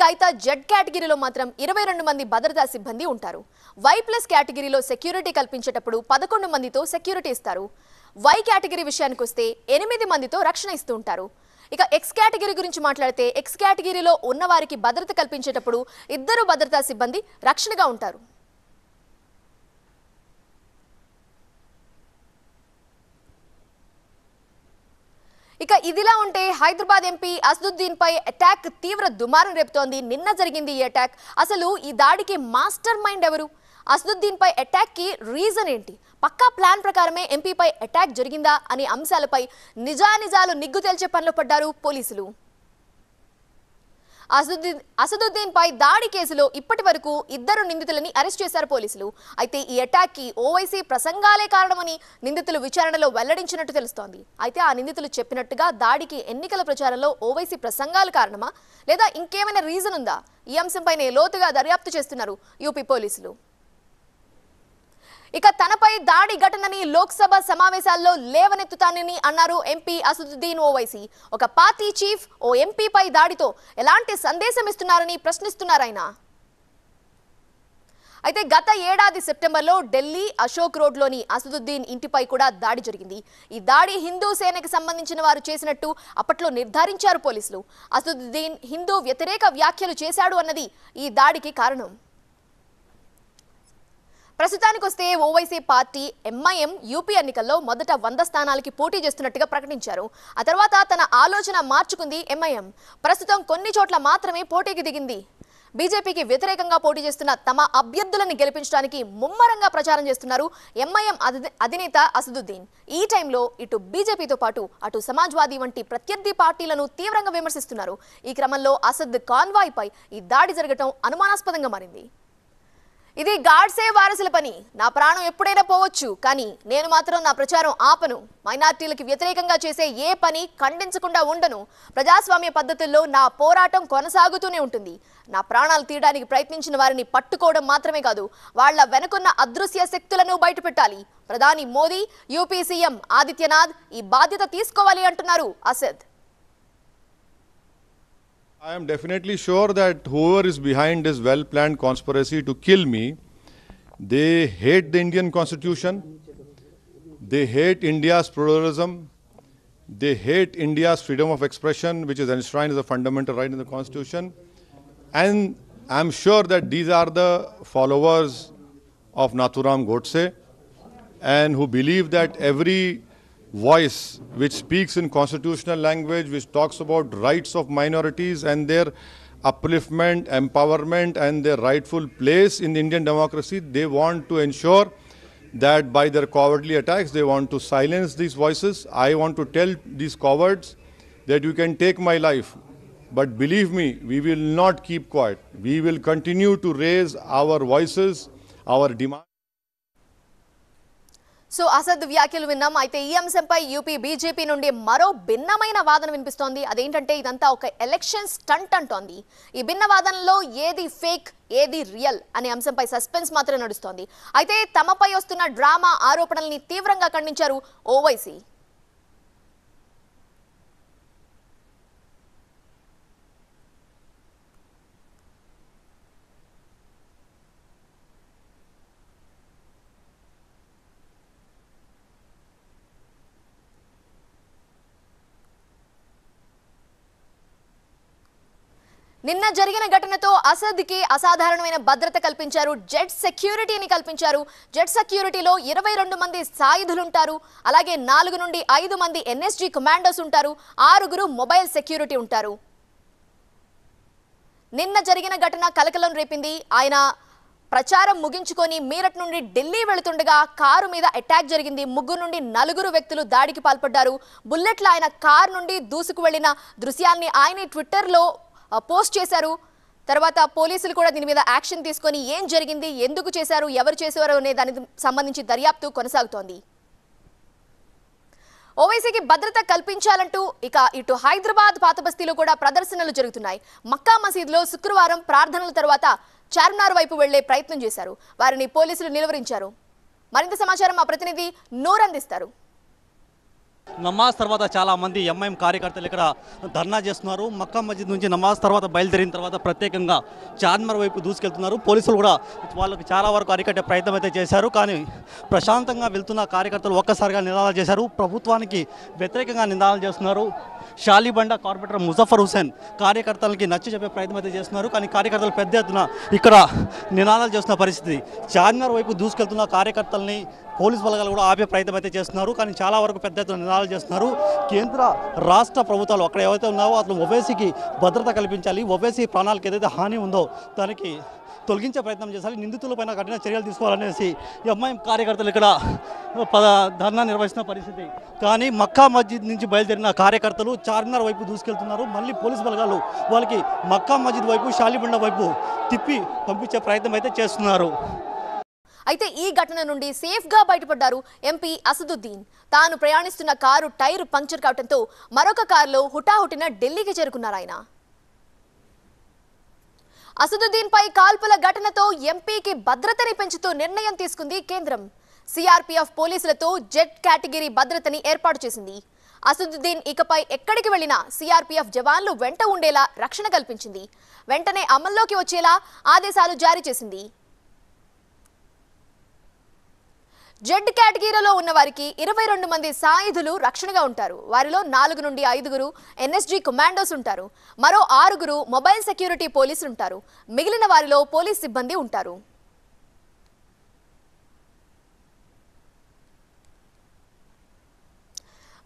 ఇక అయితే జెడ్ కేటగిరీలో మాత్రం ఇరవై రెండు మంది భద్రతా సిబ్బంది ఉంటారు వై ప్లస్ కేటగిరీలో సెక్యూరిటీ కల్పించేటప్పుడు పదకొండు మందితో సెక్యూరిటీ ఇస్తారు వై కేటగిరీ విషయానికి వస్తే ఎనిమిది మందితో రక్షణ ఇస్తూ ఉంటారు ఇక ఎక్స్ కేటగిరీ గురించి మాట్లాడితే ఎక్స్ కేటగిరీలో ఉన్నవారికి భద్రత కల్పించేటప్పుడు ఇద్దరు భద్రతా సిబ్బంది రక్షణగా ఉంటారు ఇక ఇదిలా ఉంటే హైదరాబాద్ ఎంపీ అసదుద్దీన్ పై అటాక్ తీవ్ర దుమారం రేపుతోంది నిన్న జరిగింది ఈ అటాక్ అసలు ఈ దాడికి మాస్టర్ మైండ్ ఎవరు అసదుద్దీన్ పై అటాక్ కి రీజన్ ఏంటి పక్కా ప్లాన్ ప్రకారమే ఎంపీపై అటాక్ జరిగిందా అనే అంశాలపై నిజానిజాలు నిగ్గు తేల్చే పనిలో పడ్డారు పోలీసులు అసదుద్దీన్ అసదుద్దీన్ పై దాడి కేసులో ఇప్పటి వరకు ఇద్దరు నిందితులని అరెస్ట్ చేశారు పోలీసులు అయితే ఈ అటాక్ కి ఓవైసీ ప్రసంగాలే కారణమని నిందితులు విచారణలో వెల్లడించినట్టు తెలుస్తోంది అయితే ఆ నిందితులు చెప్పినట్టుగా దాడికి ఎన్నికల ప్రచారంలో ఓవైసీ ప్రసంగాలు కారణమా లేదా ఇంకేమైనా రీజన్ ఉందా ఈ అంశంపైనే లోతుగా దర్యాప్తు చేస్తున్నారు యూపీ పోలీసులు ఇక తనపై దాడి ఘటనని లోక్సభ సమావేశాల్లో లేవనెత్తుతానని అన్నారు ఎంపీ అసదుద్దీన్ ఓవైసీ ఒక పార్టీ చీఫ్ ఓ ఎంపీపై దాడితో ఎలాంటి సందేశం ఇస్తున్నారని ప్రశ్నిస్తున్నారు ఆయన అయితే గత ఏడాది సెప్టెంబర్లో ఢిల్లీ అశోక్ రోడ్లోని అసదుద్దీన్ ఇంటిపై కూడా దాడి జరిగింది ఈ దాడి హిందూ సేనకు సంబంధించిన వారు చేసినట్టు అప్పట్లో నిర్ధారించారు పోలీసులు అసదుద్దీన్ హిందూ వ్యతిరేక వ్యాఖ్యలు చేశాడు అన్నది ఈ దాడికి కారణం ప్రస్తుతానికి వస్తే ఓవైసీ పార్టీ ఎంఐఎం యూపీ ఎన్నికల్లో మొదట వంద స్థానాలకి పోటీ చేస్తున్నట్టుగా ప్రకటించారు ఆ తర్వాత తన ఆలోచన మార్చుకుంది ఎంఐఎం ప్రస్తుతం కొన్ని చోట్ల మాత్రమే పోటీకి దిగింది బీజేపీకి వ్యతిరేకంగా పోటీ చేస్తున్న తమ అభ్యర్థులను గెలిపించడానికి ముమ్మరంగా ప్రచారం చేస్తున్నారు ఎంఐఎం అధినేత అసదుద్దీన్ ఈ టైంలో ఇటు బీజేపీతో పాటు అటు సమాజ్వాదీ వంటి ప్రత్యర్థి పార్టీలను తీవ్రంగా విమర్శిస్తున్నారు ఈ క్రమంలో అసద్ కాన్వాయ్పై ఈ దాడి జరగటం అనుమానాస్పదంగా మారింది ఇది గాడ్సే వారసుల పని నా ప్రాణం ఎప్పుడైనా పోవచ్చు కానీ నేను మాత్రం నా ప్రచారం ఆపను మైనార్టీలకు వ్యతిరేకంగా చేసే ఏ పని ఖండించకుండా ఉండను ప్రజాస్వామ్య పద్ధతుల్లో నా పోరాటం కొనసాగుతూనే ఉంటుంది నా ప్రాణాలు తీయడానికి ప్రయత్నించిన వారిని పట్టుకోవడం మాత్రమే కాదు వాళ్ల వెనుకున్న అదృశ్య శక్తులను బయటపెట్టాలి ప్రధాని మోదీ యూపీ సీఎం ఆదిత్యనాథ్ ఈ బాధ్యత తీసుకోవాలి అంటున్నారు Asad I am definitely sure that whoever is behind this well planned conspiracy to kill me, they hate the Indian constitution, they hate India's pluralism, they hate India's freedom of expression, which is enshrined as a fundamental right in the constitution. And I'm sure that these are the followers of Nathuram Godse and who believe that every voice which speaks in constitutional language, which talks about rights of minorities and their upliftment, empowerment, and their rightful place in Indian democracy. They want to ensure that by their cowardly attacks, they want to silence these voices. I want to tell these cowards that you can take my life. But believe me, we will not keep quiet. We will continue to raise our voices, our demands. So Asad వ్యాఖ్యలు విన్నాం అయితే ఈ అంశంపై UP BJP నుండి మరో భిన్నమైన వాదన వినిపిస్తోంది అదేంటంటే ఇదంతా ఒక ఎలక్షన్ స్టంట్ అంటోంది ఈ భిన్న వాదనలో ఏది ఫేక్ ఏది రియల్ అనే అంశంపై సస్పెన్స్ మాత్రం నడుస్తోంది అయితే తమపై వస్తున్న డ్రామా ఆరోపణల్ని తీవ్రంగా ఖండించారు ఓవైసీ నిన్న జరిగిన ఘటనతో అసద్కి అసాధారణమైన భద్రత కల్పించారు జెట్ సెక్యూరిటీని కల్పించారు జెట్ సెక్యూరిటీలో ఇరవై రెండు మంది సాయుధులుంటారు అలాగే నాలుగు నుండి ఐదు మంది ఎన్ఎస్జీ కమాండోస్ ఉంటారు ఆరుగురు మొబైల్ సెక్యూరిటీ ఉంటారు నిన్న జరిగిన ఘటన కలకలం రేపింది ఆయన ప్రచారం ముగించుకొని మీరట్ నుండి ఢిల్లీ వెళుతుండగా కారు మీద అటాక్ జరిగింది ముగ్గురు నుండి నలుగురు వ్యక్తులు దాడికి పాల్పడ్డారు బుల్లెట్లు ఆయన కారు నుండి దూసుకు వెళ్లిన దృశ్యాన్ని ఆయన ట్విట్టర్లో పోస్ట్ చేశారు తర్వాత పోలీసులు కూడా దీని మీద యాక్షన్ తీసుకొని ఏం జరిగింది ఎందుకు చేశారు ఎవరు చేశారు అనే దానికి సంబంధించి దర్యాప్తు కొనసాగుతోంది ఓవైసీకి భద్రత కల్పించాలంటూ ఇక ఇటు హైదరాబాద్ పాతబస్తీలో కూడా ప్రదర్శనలు జరుగుతున్నాయి మక్కా మసీద్లో శుక్రవారం ప్రార్థనల తర్వాత చార్మినార్ వైపు వెళ్లే ప్రయత్నం చేశారు వారిని పోలీసులు నిలువరించారు మరింత సమాచారం మా ప్రతినిధి నోరందిస్తారు నమాజ్ తర్వాత చాలా మంది ఎంఐఎం కార్యకర్తలు ఇక్కడ ధర్నా చేస్తున్నారు మక్కా మస్జిద్ నుంచి నమాజ్ తర్వాత బయలుదేరిన తర్వాత ప్రత్యేకంగా చార్మర్ వైపు దూసుకెళ్తున్నారు పోలీసులు కూడా వాళ్ళకు చాలా వరకు అరికట్టే ప్రయత్నం అయితే చేశారు కానీ ప్రశాంతంగా వెళ్తున్న కార్యకర్తలు ఒక్కసారిగా నినాదాలు చేశారు ప్రభుత్వానికి వ్యతిరేకంగా నినాదాలు చేస్తున్నారు షాలిబండ కార్పొరేటర్ ముజఫర్ హుసేన్ కార్యకర్తలకి నచ్చి చెప్పే ప్రయత్నం అయితే చేస్తున్నారు కానీ కార్యకర్తలు పెద్ద ఎత్తున ఇక్కడ నినాదాలు చేస్తున్న పరిస్థితి చార్మినార్ వైపు దూసుకెళ్తున్న కార్యకర్తల్ని పోలీసు బలగాలు కూడా ఆపే ప్రయత్నం అయితే చేస్తున్నారు కానీ చాలా వరకు పెద్ద ఎత్తున నినాదాలు చేస్తున్నారు కేంద్ర రాష్ట్ర ప్రభుత్వాలు అక్కడ ఏవైతే ఉన్నావో అతను ఒబేసీకి భద్రత కల్పించాలి ఒబేసీ ప్రాణాలకు ఏదైతే హాని ఉందో దానికి తొలగించే ప్రయత్నం చేశారు నిందితులపైన కఠిన చర్యలు తీసుకోవాలనేసి ఎంఐఎం కార్యకర్తలు ఇక్కడ పద ధర్నా నిర్వహిస్తున్న పరిస్థితి కానీ మక్కా మస్జిద్ నుంచి బయలుదేరిన కార్యకర్తలు చార్మినార్ వైపు దూసుకెళ్తున్నారు మళ్ళీ పోలీసు బలగాలు వాళ్ళకి మక్కా మస్జిద్ వైపు షాలిబండ వైపు తిప్పి పంపించే ప్రయత్నం అయితే చేస్తున్నారు అయితే ఈ ఘటన నుండి సేఫ్గా బయటపడ్డారు ఎంపీ అసదుద్దీన్ తాను ప్రయాణిస్తున్న కారు టైర్ పంక్చర్ కావడంతో మరొక కారులో హుటాహుటిన ఢిల్లీకి చేరుకున్నారు ఆయన అసదుద్దీన్ పై కాల్పుల ఘటనతో ఎంపీకి భద్రతని పెంచుతూ నిర్ణయం తీసుకుంది కేంద్రం సిఆర్పీఎఫ్ పోలీసులతో జెట్ కేటగిరీ భద్రతని ఏర్పాటు చేసింది అసదుద్దీన్ ఇకపై ఎక్కడికి వెళ్లినా సిఆర్పీఎఫ్ జవాన్లు వెంట ఉండేలా రక్షణ కల్పించింది వెంటనే అమల్లోకి వచ్చేలా ఆదేశాలు జారీ చేసింది జెడ్ కేటగిరీలో ఉన్న వారికి ఇరవై రెండు మంది సాయుధులు రక్షణగా ఉంటారు వారిలో నాలుగు నుండి ఐదుగురు ఎన్ఎస్జీ కమాండోస్ ఉంటారు మరో ఆరుగురు మొబైల్ సెక్యూరిటీ పోలీసులు ఉంటారు మిగిలిన వారిలో పోలీస్ సిబ్బంది ఉంటారు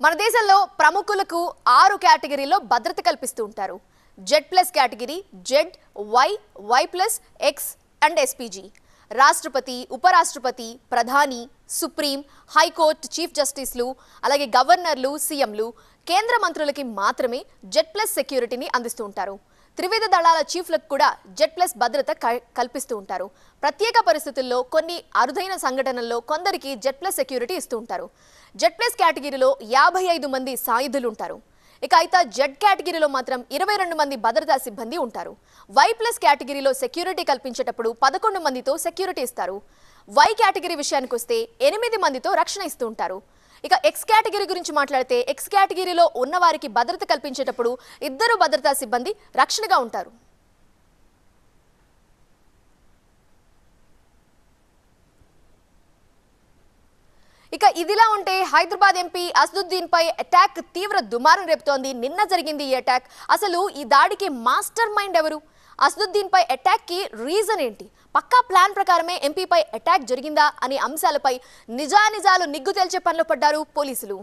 మన దేశంలో ప్రముఖులకు ఆరు కేటగిరీలో భద్రత కల్పిస్తూ ఉంటారు Z plus category Z Y Y plus X and SPG రాష్ట్రపతి ఉపరాష్ట్రపతి ప్రధాని సుప్రీం హైకోర్టు చీఫ్ జస్టిస్లు అలాగే గవర్నర్లు సీఎంలు కేంద్ర మంత్రులకి మాత్రమే జెడ్ ప్లస్ సెక్యూరిటీని అందిస్తూ ఉంటారు త్రివిధ దళాల చీఫ్లకు కూడా జెడ్ ప్లస్ భద్రత కల్పిస్తూ ఉంటారు ప్రత్యేక పరిస్థితుల్లో కొన్ని అరుదైన సంఘటనల్లో కొందరికి జెడ్ ప్లస్ సెక్యూరిటీ ఇస్తూ ఉంటారు జెడ్ ప్లస్ కేటగిరీలో యాభై ఐదు మంది సాయుధులు ఉంటారు ఇక అయితే జెడ్ కేటగిరీలో మాత్రం ఇరవై రెండు మంది భద్రతా సిబ్బంది ఉంటారు వై ప్లస్ కేటగిరీలో సెక్యూరిటీ కల్పించేటప్పుడు పదకొండు మందితో సెక్యూరిటీ ఇస్తారు వై కేటగిరీ విషయానికి వస్తే ఎనిమిది మందితో రక్షణ ఇస్తూ ఉంటారు ఇక ఎక్స్ కేటగిరీ గురించి మాట్లాడితే ఎక్స్ కేటగిరీలో ఉన్నవారికి భద్రత కల్పించేటప్పుడు ఇద్దరు భద్రతా సిబ్బంది రక్షణగా ఉంటారు ఇక ఇదిలా ఉంటే హైదరాబాద్ ఎంపీ అసదుద్దీన్ పై అటాక్ తీవ్ర దుమారం రేపుతోంది నిన్న జరిగింది ఈ అటాక్ అసలు ఈ దాడికి మాస్టర్ మైండ్ ఎవరు అసదుద్దీన్పై అటాక్కి రీజన్ ఏంటి పక్కా ప్లాన్ ప్రకారమే ఎంపీపై అటాక్ జరిగిందా అనే అంశాలపై నిజానిజాలు నిగ్గు తేల్చే పనిలో పడ్డారు పోలీసులు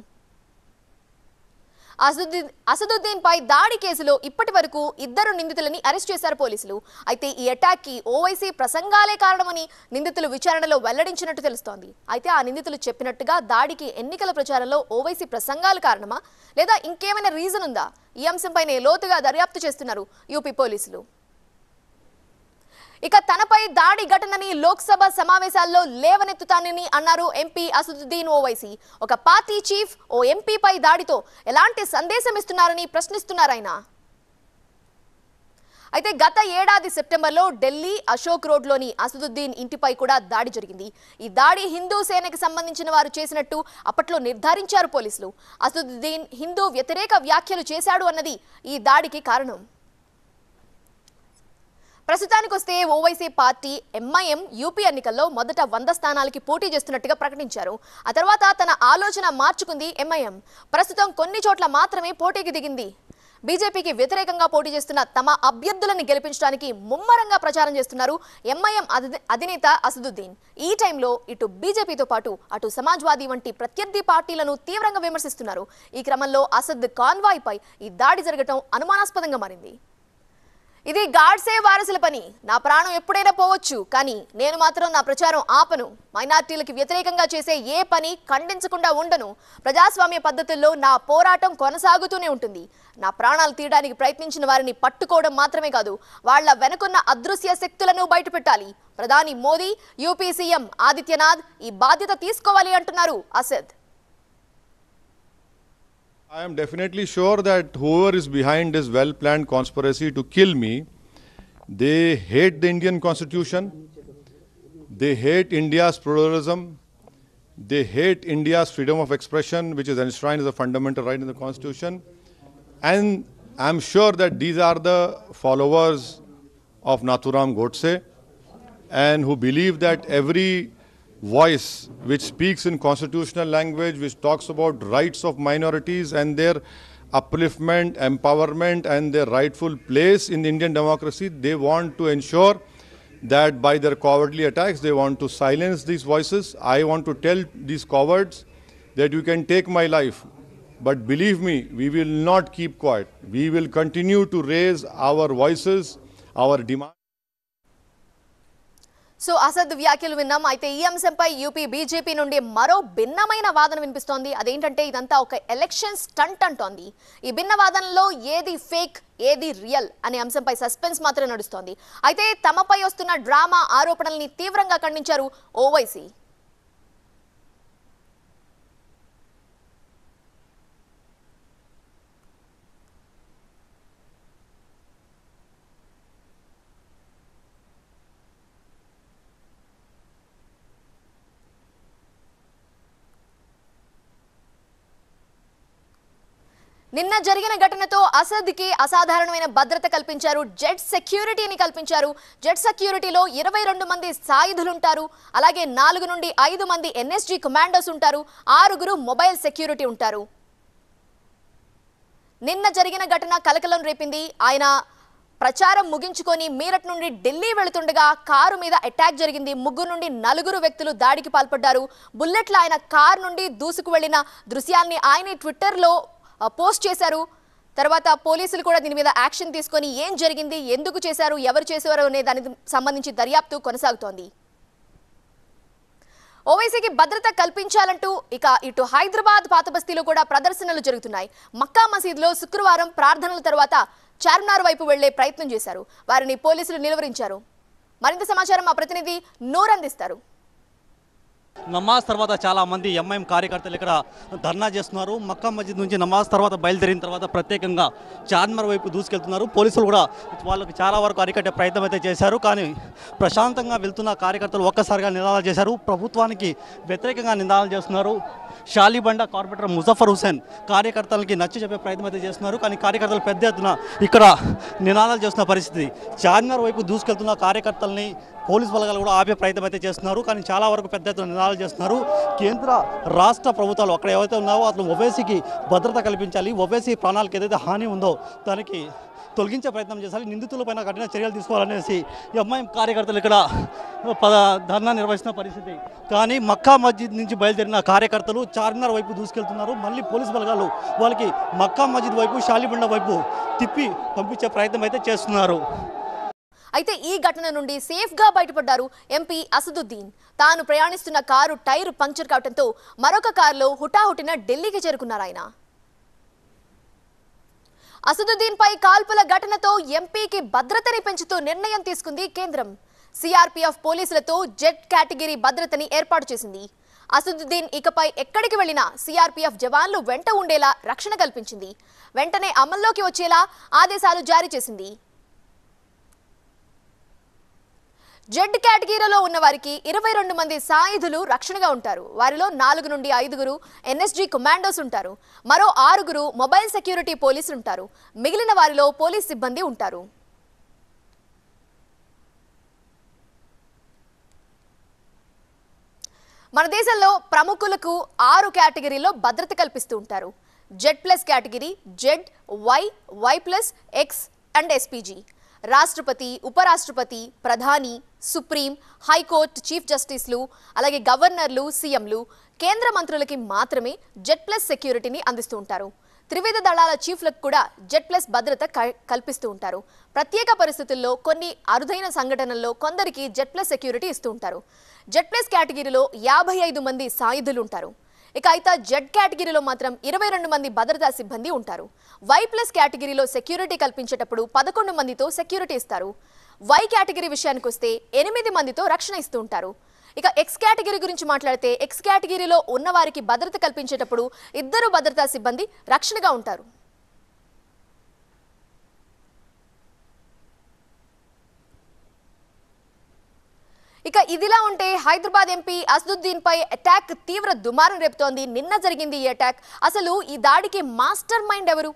అసదుద్దీన్ అసదుద్దీన్పై దాడి కేసులో ఇప్పటి వరకు ఇద్దరు నిందితులని అరెస్ట్ చేశారు పోలీసులు అయితే ఈ అటాక్కి ఓవైసీ ప్రసంగాలే కారణమని నిందితులు విచారణలో వెల్లడించినట్టు తెలుస్తోంది అయితే ఆ నిందితులు చెప్పినట్టుగా దాడికి ఎన్నికల ప్రచారంలో ఓవైసీ ప్రసంగాలు కారణమా లేదా ఇంకేమైనా రీజన్ ఉందా ఈ అంశంపైనే లోతుగా దర్యాప్తు చేస్తున్నారు యూపీ పోలీసులు ఇక తనపై దాడి ఘటనని లోక్సభ సమావేశాల్లో లేవనెత్తుతానని అన్నారు ఎంపీ అసదుద్దీన్ ఓవైసీ ఒక పార్టీ చీఫ్ ఓ ఎంపీపై దాడితో ఎలాంటి సందేశం ఇస్తున్నారని ప్రశ్నిస్తున్నారు ఆయన అయితే గత ఏడాది సెప్టెంబర్లో ఢిల్లీ అశోక్ రోడ్లోని అసదుద్దీన్ ఇంటిపై కూడా దాడి జరిగింది ఈ దాడి హిందూ సేనకి సంబంధించిన వారు చేసినట్టు అప్పట్లో నిర్ధారించారు పోలీసులు అసదుద్దీన్ హిందూ వ్యతిరేక వ్యాఖ్యలు చేశాడు అన్నది ఈ దాడికి కారణం ప్రస్తుతానికి వస్తే ఓవైసీ పార్టీ ఎంఐఎం యూపీ ఎన్నికల్లో మొదట వంద స్థానాలకి పోటీ చేస్తున్నట్టుగా ప్రకటించారు ఆ తర్వాత తన ఆలోచన మార్చుకుంది ఎంఐఎం ప్రస్తుతం కొన్ని చోట్ల మాత్రమే పోటీకి దిగింది బీజేపీకి వ్యతిరేకంగా పోటీ చేస్తున్న తమ అభ్యర్థులను గెలిపించడానికి ముమ్మరంగా ప్రచారం చేస్తున్నారు ఎంఐఎం అధినేత అసదుద్దీన్ ఈ టైంలో ఇటు బీజేపీతో పాటు అటు సమాజ్వాదీ వంటి ప్రత్యర్థి పార్టీలను తీవ్రంగా విమర్శిస్తున్నారు ఈ క్రమంలో అసద్ కాన్వాయ్పై ఈ దాడి జరగటం అనుమానాస్పదంగా మారింది ఇది గాడ్సే వారసుల పని నా ప్రాణం ఎప్పుడైనా పోవచ్చు కానీ నేను మాత్రం నా ప్రచారం ఆపను మైనార్టీలకు వ్యతిరేకంగా చేసే ఏ పని ఖండించకుండా ఉండను ప్రజాస్వామ్య పద్ధతుల్లో నా పోరాటం కొనసాగుతూనే ఉంటుంది నా ప్రాణాలు తీయడానికి ప్రయత్నించిన వారిని పట్టుకోవడం మాత్రమే కాదు వాళ్ల వెనుకున్న అదృశ్య శక్తులను బయటపెట్టాలి ప్రధాని మోదీ యూపీ సీఎం ఆదిత్యనాథ్ ఈ బాధ్యత తీసుకోవాలి అంటున్నారు Asad I am definitely sure that whoever is behind this well planned conspiracy to kill me, they hate the Indian constitution, they hate India's pluralism, they hate India's freedom of expression, which is enshrined as a fundamental right in the constitution. And I'm sure that these are the followers of Nathuram Godse and who believe that every voice which speaks in constitutional language, which talks about rights of minorities and their upliftment, empowerment and their rightful place in Indian democracy, they want to ensure that by their cowardly attacks, they want to silence these voices. I want to tell these cowards that you can take my life, but believe me, we will not keep quiet. We will continue to raise our voices, our demands. So Asad వ్యాఖ్యలు విన్నాం అయితే ఈ అంశంపై UP BJP నుండి మరో భిన్నమైన వాదన వినిపిస్తోంది అదేంటంటే ఇదంతా ఒక ఎలక్షన్ స్టంట్ అంటోంది ఈ భిన్న వాదనలో ఏది ఫేక్ ఏది రియల్ అనే అంశంపై సస్పెన్స్ మాత్రం నడుస్తోంది అయితే తమపై వస్తున్న డ్రామా ఆరోపణల్ని తీవ్రంగా ఖండించారు ఓవైసీ నిన్న జరిగిన ఘటనతో అసద్కి అసాధారణమైన భద్రత కల్పించారు జెట్ సెక్యూరిటీని కల్పించారు జెట్ సెక్యూరిటీలో ఇరవై రెండు మంది సాయుధులుంటారు అలాగే నాలుగు నుండి ఐదు మంది ఎన్ఎస్జీ కమాండోస్ ఉంటారు ఆరుగురు మొబైల్ సెక్యూరిటీ ఉంటారు నిన్న జరిగిన ఘటన కలకలం రేపింది ఆయన ప్రచారం ముగించుకొని మీరట్ నుండి ఢిల్లీ వెళుతుండగా కారు మీద అటాక్ జరిగింది ముగ్గురు నుండి నలుగురు వ్యక్తులు దాడికి పాల్పడ్డారు బుల్లెట్లు ఆయన కారు నుండి దూసుకు వెళ్లిన దృశ్యాన్ని ఆయన ట్విట్టర్లో పోస్ట్ చేశారు తర్వాత పోలీసులు కూడా దీని మీద యాక్షన్ తీసుకొని ఏం జరిగింది ఎందుకు చేశారు ఎవరు చేసేవారు అనే దానికి సంబంధించి దర్యాప్తు కొనసాగుతోంది ఓవైసీకి భద్రత కల్పించాలంటూ ఇక ఇటు హైదరాబాద్ పాతబస్తీలో కూడా ప్రదర్శనలు జరుగుతున్నాయి మక్కా మసీద్లో శుక్రవారం ప్రార్థనల తర్వాత చార్మినార్ వైపు వెళ్లే ప్రయత్నం చేశారు వారిని పోలీసులు నిలువరించారు మరింత సమాచారం మా ప్రతినిధి నోరందిస్తారు నమాజ్ తర్వాత చాలా మంది ఎంఐఎం కార్యకర్తలు ఇక్కడ ధర్నా చేస్తున్నారు మక్కా మస్జిద్ నుంచి నమాజ్ తర్వాత బయలుదేరిన తర్వాత ప్రత్యేకంగా చార్మర్ వైపు దూసుకెళ్తున్నారు పోలీసులు కూడా వాళ్ళకి చాలా వరకు అరికట్టే ప్రయత్నం అయితే చేశారు కానీ ప్రశాంతంగా వెళ్తున్న కార్యకర్తలు ఒక్కసారిగా నినాదాలు చేశారు ప్రభుత్వానికి వ్యతిరేకంగా నినాదాలు చేస్తున్నారు షాలిబండ కార్పొరేటర్ ముజఫర్ హుసేన్ కార్యకర్తలకి నచ్చి చెప్పే ప్రయత్నం అయితే చేస్తున్నారు కానీ కార్యకర్తలు పెద్ద ఎత్తున ఇక్కడ నినాదాలు చేస్తున్న పరిస్థితి చార్మినార్ వైపు దూసుకెళ్తున్న కార్యకర్తల్ని పోలీస్ బలగాలు కూడా ఆపే ప్రయత్నం అయితే చేస్తున్నారు కానీ చాలా వరకు పెద్ద ఎత్తున నినాదాలు చేస్తున్నారు కేంద్ర రాష్ట్ర ప్రభుత్వాలు అక్కడ ఏవైతే ఉన్నావో అతను ఒవేసీకి భద్రత కల్పించాలి ఒవేసీ ప్రాణాలకు ఏదైతే హాని ఉందో దానికి తొలగించే ప్రయత్నం చేశారు నిందితులపైన కఠిన చర్యలు తీసుకోవాలనేసి ఎంఐఎం కార్యకర్తలు ఇక్కడ పద ధర్నా నిర్వహిస్తున్న పరిస్థితి కానీ మక్కా మస్జిద్ నుంచి బయలుదేరిన కార్యకర్తలు చార్మినార్ వైపు దూసుకెళ్తున్నారు మళ్ళీ పోలీసు బలగాలు వాళ్ళకి మక్కా మస్జిద్ వైపు షాలిబండ వైపు తిప్పి పంపించే ప్రయత్నం అయితే చేస్తున్నారు అయితే ఈ ఘటన నుండి సేఫ్గా బయటపడ్డారు ఎంపీ అసదుద్దీన్ తాను ప్రయాణిస్తున్న కారు టైర్ పంక్చర్ కావడంతో మరొక కారులో హుటాహుటిన ఢిల్లీకి చేరుకున్నారు ఆయన అసదుద్దీన్ పై కాల్పుల ఘటనతో ఎంపీకి భద్రతని పెంచుతూ నిర్ణయం తీసుకుంది కేంద్రం సిఆర్పీఎఫ్ పోలీసులతో జెట్ కేటగిరీ భద్రతని ఏర్పాటు చేసింది అసదుద్దీన్ ఇకపై ఎక్కడికి వెళ్లినా సిఆర్పీఎఫ్ జవాన్లు వెంట ఉండేలా రక్షణ కల్పించింది వెంటనే అమల్లోకి వచ్చేలా ఆదేశాలు జారీ చేసింది జెడ్ కేటగిరీలో ఉన్న వారికి ఇరవై రెండు మంది సాయుధులు రక్షణగా ఉంటారు వారిలో నాలుగు నుండి ఐదుగురు ఎన్ఎస్జి కమాండోస్ ఉంటారు మరో ఆరుగురు మొబైల్ సెక్యూరిటీ పోలీసులు ఉంటారు మిగిలిన వారిలో పోలీస్ సిబ్బంది ఉంటారు మన దేశంలో ప్రముఖులకు ఆరు కేటగిరీలో భద్రత కల్పిస్తూ ఉంటారు Z plus category Z Y Y plus X and SPG రాష్ట్రపతి ఉపరాష్ట్రపతి ప్రధాని సుప్రీం హైకోర్టు చీఫ్ జస్టిస్లు అలాగే గవర్నర్లు సీఎంలు కేంద్ర మంత్రులకి మాత్రమే జెడ్ ప్లస్ సెక్యూరిటీని అందిస్తూ ఉంటారు త్రివిధ దళాల చీఫ్లకు కూడా జెడ్ ప్లస్ భద్రత కల్పిస్తూ ఉంటారు ప్రత్యేక పరిస్థితుల్లో కొన్ని అరుదైన సంఘటనల్లో కొందరికి జెడ్ ప్లస్ సెక్యూరిటీ ఇస్తూ ఉంటారు జెడ్ ప్లస్ కేటగిరీలో యాభై ఐదు మంది సాయుధులు ఉంటారు ఇక అయితే జెడ్ కేటగిరీలో మాత్రం ఇరవై రెండు మంది భద్రతా సిబ్బంది ఉంటారు వై ప్లస్ కేటగిరీలో సెక్యూరిటీ కల్పించేటప్పుడు పదకొండు మందితో సెక్యూరిటీ ఇస్తారు వై కేటగిరీ విషయానికి వస్తే ఎనిమిది మందితో రక్షణ ఇస్తూ ఉంటారు ఇక ఎక్స్ కేటగిరీ గురించి మాట్లాడితే ఎక్స్ కేటగిరీలో ఉన్నవారికి భద్రత కల్పించేటప్పుడు ఇద్దరు భద్రతా సిబ్బంది రక్షణగా ఉంటారు ఇక ఇదిలా ఉంటే హైదరాబాద్ ఎంపీ అసదుద్దీన్ పై అటాక్ తీవ్ర దుమారం రేపుతోంది నిన్న జరిగింది ఈ అటాక్ అసలు ఈ దాడికి మాస్టర్ మైండ్ ఎవరు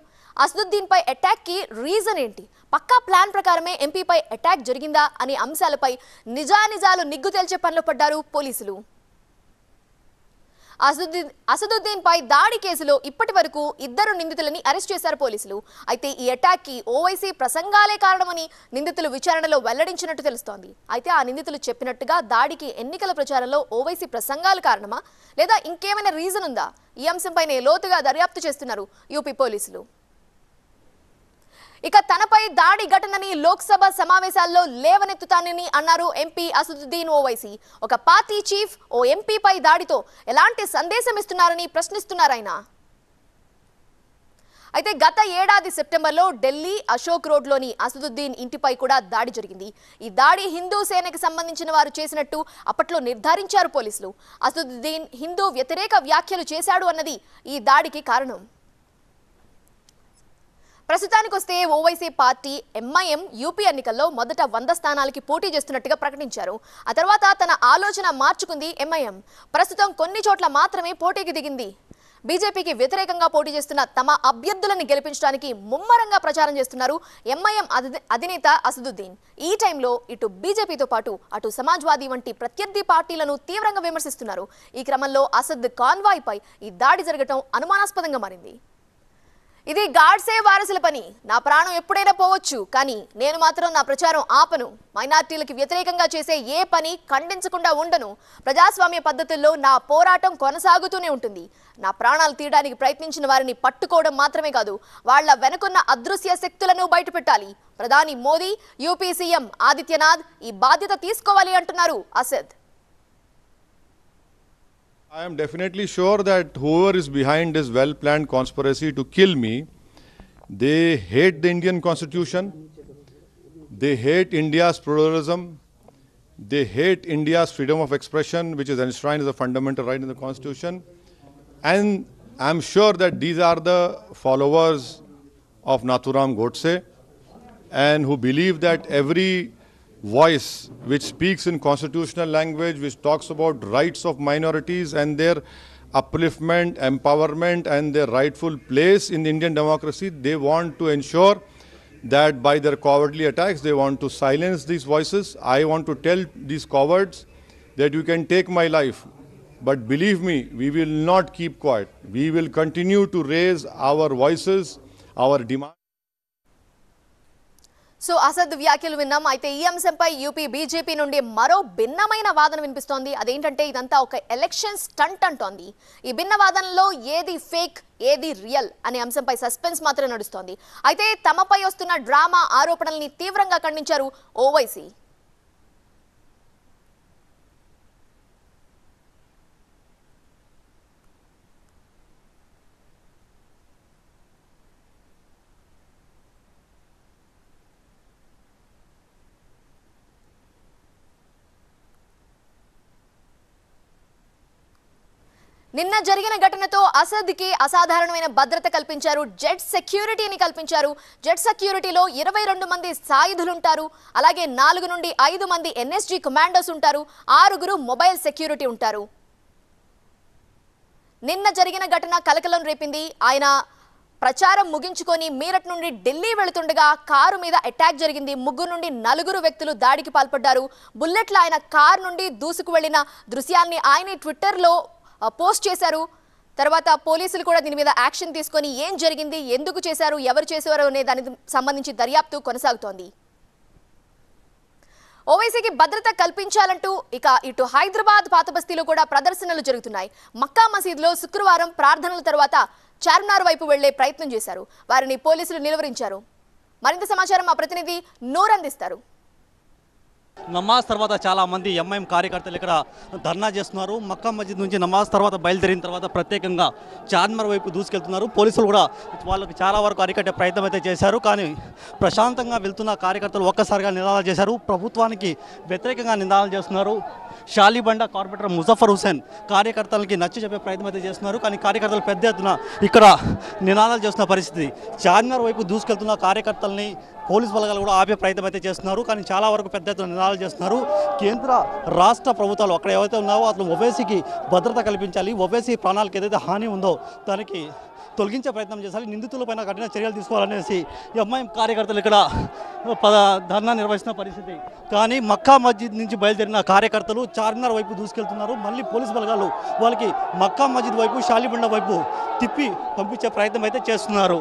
అసదుద్దీన్ పై అటాక్ కి రీజన్ ఏంటి పక్కా ప్లాన్ ప్రకారమే ఎంపీపై అటాక్ జరిగిందా అనే అంశాలపై నిజానిజాలు నిగ్గు తేల్చే పనిలో పడ్డారు పోలీసులు అసదుద్దీన్ పై దాడి కేసులో ఇప్పటి వరకు ఇద్దరు నిందితులని అరెస్ట్ చేశారు పోలీసులు అయితే ఈ అటాక్ కి ఓవైసీ ప్రసంగాలే కారణమని నిందితులు విచారణలో వెల్లడించినట్టు తెలుస్తోంది అయితే ఆ నిందితులు చెప్పినట్టుగా దాడికి ఎన్నికల ప్రచారంలో ఓవైసీ ప్రసంగాలు కారణమా లేదా ఇంకేమైనా రీజన్ ఉందా ఈ అంశంపైనే లోతుగా దర్యాప్తు చేస్తున్నారు యూపీ పోలీసులు ఇక తనపై దాడి ఘటనని లోక్సభ సమావేశాల్లో లేవనెత్తుతానని అన్నారు ఎంపీ అసదుద్దీన్ ఓవైసీ ఒక పార్టీ చీఫ్ ఓ ఎంపీపై దాడితో ఎలాంటి సందేశం ఇస్తున్నారని ప్రశ్నిస్తున్నారాయన అయితే గత ఏడాది సెప్టెంబర్లో ఢిల్లీ అశోక్ రోడ్లోని అసదుద్దీన్ ఇంటిపై కూడా దాడి జరిగింది ఈ దాడి హిందూ సేనకి సంబంధించిన వారు చేసినట్టు అప్పట్లో నిర్ధారించారు పోలీసులు అసదుద్దీన్ హిందూ వ్యతిరేక వ్యాఖ్యలు చేశాడు అన్నది ఈ దాడికి కారణం ప్రస్తుతానికి వస్తే ఓవైసీ పార్టీ ఎంఐఎం యూపీ ఎన్నికల్లో మొదట వంద స్థానాలకి పోటీ చేస్తున్నట్టుగా ప్రకటించారు ఆ తర్వాత తన ఆలోచన మార్చుకుంది ఎంఐఎం ప్రస్తుతం కొన్ని చోట్ల మాత్రమే పోటీకి దిగింది బీజేపీకి వ్యతిరేకంగా పోటీ చేస్తున్న తమ అభ్యర్థులను గెలిపించడానికి ముమ్మరంగా ప్రచారం చేస్తున్నారు ఎంఐఎం అధినేత అసదుద్దీన్ ఈ టైంలో ఇటు బీజేపీతో పాటు అటు సమాజ్వాదీ వంటి ప్రత్యర్థి పార్టీలను తీవ్రంగా విమర్శిస్తున్నారు ఈ క్రమంలో అసద్ కాన్వాయ్పై ఈ దాడి జరగటం అనుమానాస్పదంగా మారింది ఇది గాడ్సే వారసుల పని నా ప్రాణం ఎప్పుడైనా పోవచ్చు కానీ నేను మాత్రం నా ప్రచారం ఆపను మైనార్టీలకు వ్యతిరేకంగా చేసే ఏ పని ఖండించకుండా ఉండను ప్రజాస్వామ్య పద్ధతుల్లో నా పోరాటం కొనసాగుతూనే ఉంటుంది నా ప్రాణాలు తీయడానికి ప్రయత్నించిన వారిని పట్టుకోవడం మాత్రమే కాదు వాళ్ల వెనుకున్న అదృశ్య శక్తులను బయటపెట్టాలి ప్రధాని మోదీ యూపీ సీఎం ఆదిత్యనాథ్ ఈ బాధ్యత తీసుకోవాలి అంటున్నారు Asad I am definitely sure that whoever is behind this well planned conspiracy to kill me, they hate the Indian constitution, they hate India's pluralism, they hate India's freedom of expression, which is enshrined as a fundamental right in the constitution. And I'm sure that these are the followers of Nathuram Godse and who believe that every voice which speaks in constitutional language, which talks about rights of minorities and their upliftment, empowerment, and their rightful place in Indian democracy. They want to ensure that by their cowardly attacks, they want to silence these voices. I want to tell these cowards that you can take my life. But believe me, we will not keep quiet. We will continue to raise our voices, our demands. So Asad వ్యాఖ్యలు విన్నాం అయితే ఈ అంశంపై UP BJP నుండి మరో భిన్నమైన వాదన వినిపిస్తోంది అదేంటంటే ఇదంతా ఒక ఎలక్షన్ స్టంట్ అంటోంది ఈ భిన్న వాదనలో ఏది ఫేక్ ఏది రియల్ అనే అంశంపై సస్పెన్స్ మాత్రం నడుస్తోంది అయితే తమపై వస్తున్న డ్రామా ఆరోపణల్ని తీవ్రంగా ఖండించారు ఓవైసీ నిన్న జరిగిన ఘటనతో అసద్కి అసాధారణమైన భద్రత కల్పించారు జెట్ సెక్యూరిటీని కల్పించారు జెట్ సెక్యూరిటీలో ఇరవై రెండు మంది సాయుధులుంటారు అలాగే నాలుగు నుండి ఐదు మంది ఎన్ఎస్జీ కమాండోస్ ఉంటారు ఆరుగురు మొబైల్ సెక్యూరిటీ ఉంటారు నిన్న జరిగిన ఘటన కలకలం రేపింది ఆయన ప్రచారం ముగించుకొని మీరట్ నుండి ఢిల్లీ వెళుతుండగా కారు మీద అటాక్ జరిగింది ముగ్గురు నుండి నలుగురు వ్యక్తులు దాడికి పాల్పడ్డారు బుల్లెట్లు ఆయన కారు నుండి దూసుకు వెళ్లిన దృశ్యాన్ని ఆయన ట్విట్టర్లో పోస్ట్ చేశారు తర్వాత పోలీసులు కూడా దీని మీద యాక్షన్ తీసుకొని ఏం జరిగింది ఎందుకు చేశారు ఎవరు చేశారు అనే దానికి సంబంధించి దర్యాప్తు కొనసాగుతోంది ఓవైసీకి భద్రత కల్పించాలంటూ ఇక ఇటు హైదరాబాద్ పాతబస్తీలో కూడా ప్రదర్శనలు జరుగుతున్నాయి మక్కా మసీద్లో శుక్రవారం ప్రార్థనల తర్వాత చార్మినార్ వైపు వెళ్లే ప్రయత్నం చేశారు వారిని పోలీసులు నిలువరించారు మరింత సమాచారం మా ప్రతినిధి నూరందిస్తారు నమాజ్ తర్వాత చాలామంది ఎంఐఎం కార్యకర్తలు ఇక్కడ ధర్నా చేస్తున్నారు మక్కా మస్జిద్ నుంచి నమాజ్ తర్వాత బయలుదేరిన తర్వాత ప్రత్యేకంగా చార్మర్ వైపు దూసుకెళ్తున్నారు పోలీసులు కూడా వాళ్ళకి చాలా వరకు అరికట్టే ప్రయత్నం అయితే చేశారు కానీ ప్రశాంతంగా వెళ్తున్న కార్యకర్తలు ఒక్కసారిగా నినాదాలు చేశారు ప్రభుత్వానికి వ్యతిరేకంగా నినాదాలు చేస్తున్నారు షాలిబండ కార్పొరేటర్ ముజఫర్ హుసేన్ కార్యకర్తలకి నచ్చి చెప్పే ప్రయత్నం అయితే చేస్తున్నారు కానీ కార్యకర్తలు పెద్ద ఎత్తున ఇక్కడ నినాదాలు చేస్తున్న పరిస్థితి చార్మినార్ వైపు దూసుకెళ్తున్న కార్యకర్తల్ని పోలీసు బలగాలు కూడా ఆపే ప్రయత్నం అయితే చేస్తున్నారు కానీ చాలా వరకు పెద్ద ఎత్తున నినాదాలు చేస్తున్నారు కేంద్ర రాష్ట్ర ప్రభుత్వాలు అక్కడ ఏవైతే ఉన్నావో అతను ఒవేసీకి భద్రత కల్పించాలి ఒవేసీ ప్రాణాలకు ఏదైతే హాని ఉందో దానికి తొలగించే ప్రయత్నం చేశారు నిందితులపైన కఠిన చర్యలు తీసుకోవాలనేసి ఎంఐఎం కార్యకర్తలు ఇక్కడ పద ధర్నా నిర్వహిస్తున్న పరిస్థితి కానీ మక్కా మస్జిద్ నుంచి బయలుదేరిన కార్యకర్తలు చార్మినార్ వైపు దూసుకెళ్తున్నారు మళ్ళీ పోలీసు బలగాలు వాళ్ళకి మక్కా మస్జిద్ వైపు షాలిబండ వైపు తిప్పి పంపించే ప్రయత్నం అయితే చేస్తున్నారు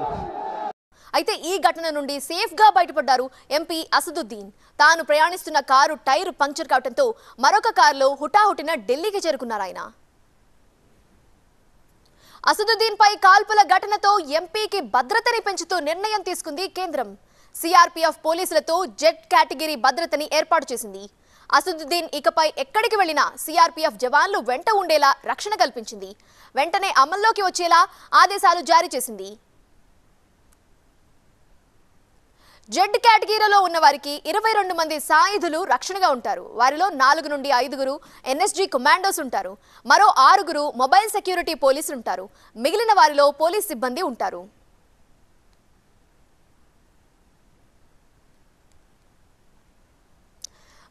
అయితే ఈ ఘటన నుండి సేఫ్గా బయటపడ్డారు ఎంపీ అసదుద్దీన్ తాను ప్రయాణిస్తున్న కారు టైర్ పంక్చర్ కావడంతో మరొక కారులో హుటాహుటిన ఢిల్లీకి చేరుకున్నారు ఆయన అసదుద్దీన్ పై కాల్పుల ఘటనతో ఎంపీకి భద్రతని పెంచుతూ నిర్ణయం తీసుకుంది కేంద్రం సిఆర్పీఎఫ్ పోలీసులతో జెట్ కేటగిరీ భద్రతని ఏర్పాటు చేసింది అసదుద్దీన్ ఇకపై ఎక్కడికి వెళ్లినా సిఆర్పీఎఫ్ జవాన్లు వెంట ఉండేలా రక్షణ కల్పించింది వెంటనే అమల్లోకి వచ్చేలా ఆదేశాలు జారీ చేసింది జెడ్ కేటగిరీలో ఉన్న వారికి ఇరవై రెండు మంది సాయుధులు రక్షణగా ఉంటారు వారిలో నాలుగు నుండి ఐదుగురు ఎన్ఎస్జీ కమాండోస్ ఉంటారు మరో ఆరుగురు మొబైల్ సెక్యూరిటీ పోలీసులు ఉంటారు మిగిలిన వారిలో పోలీస్ సిబ్బంది ఉంటారు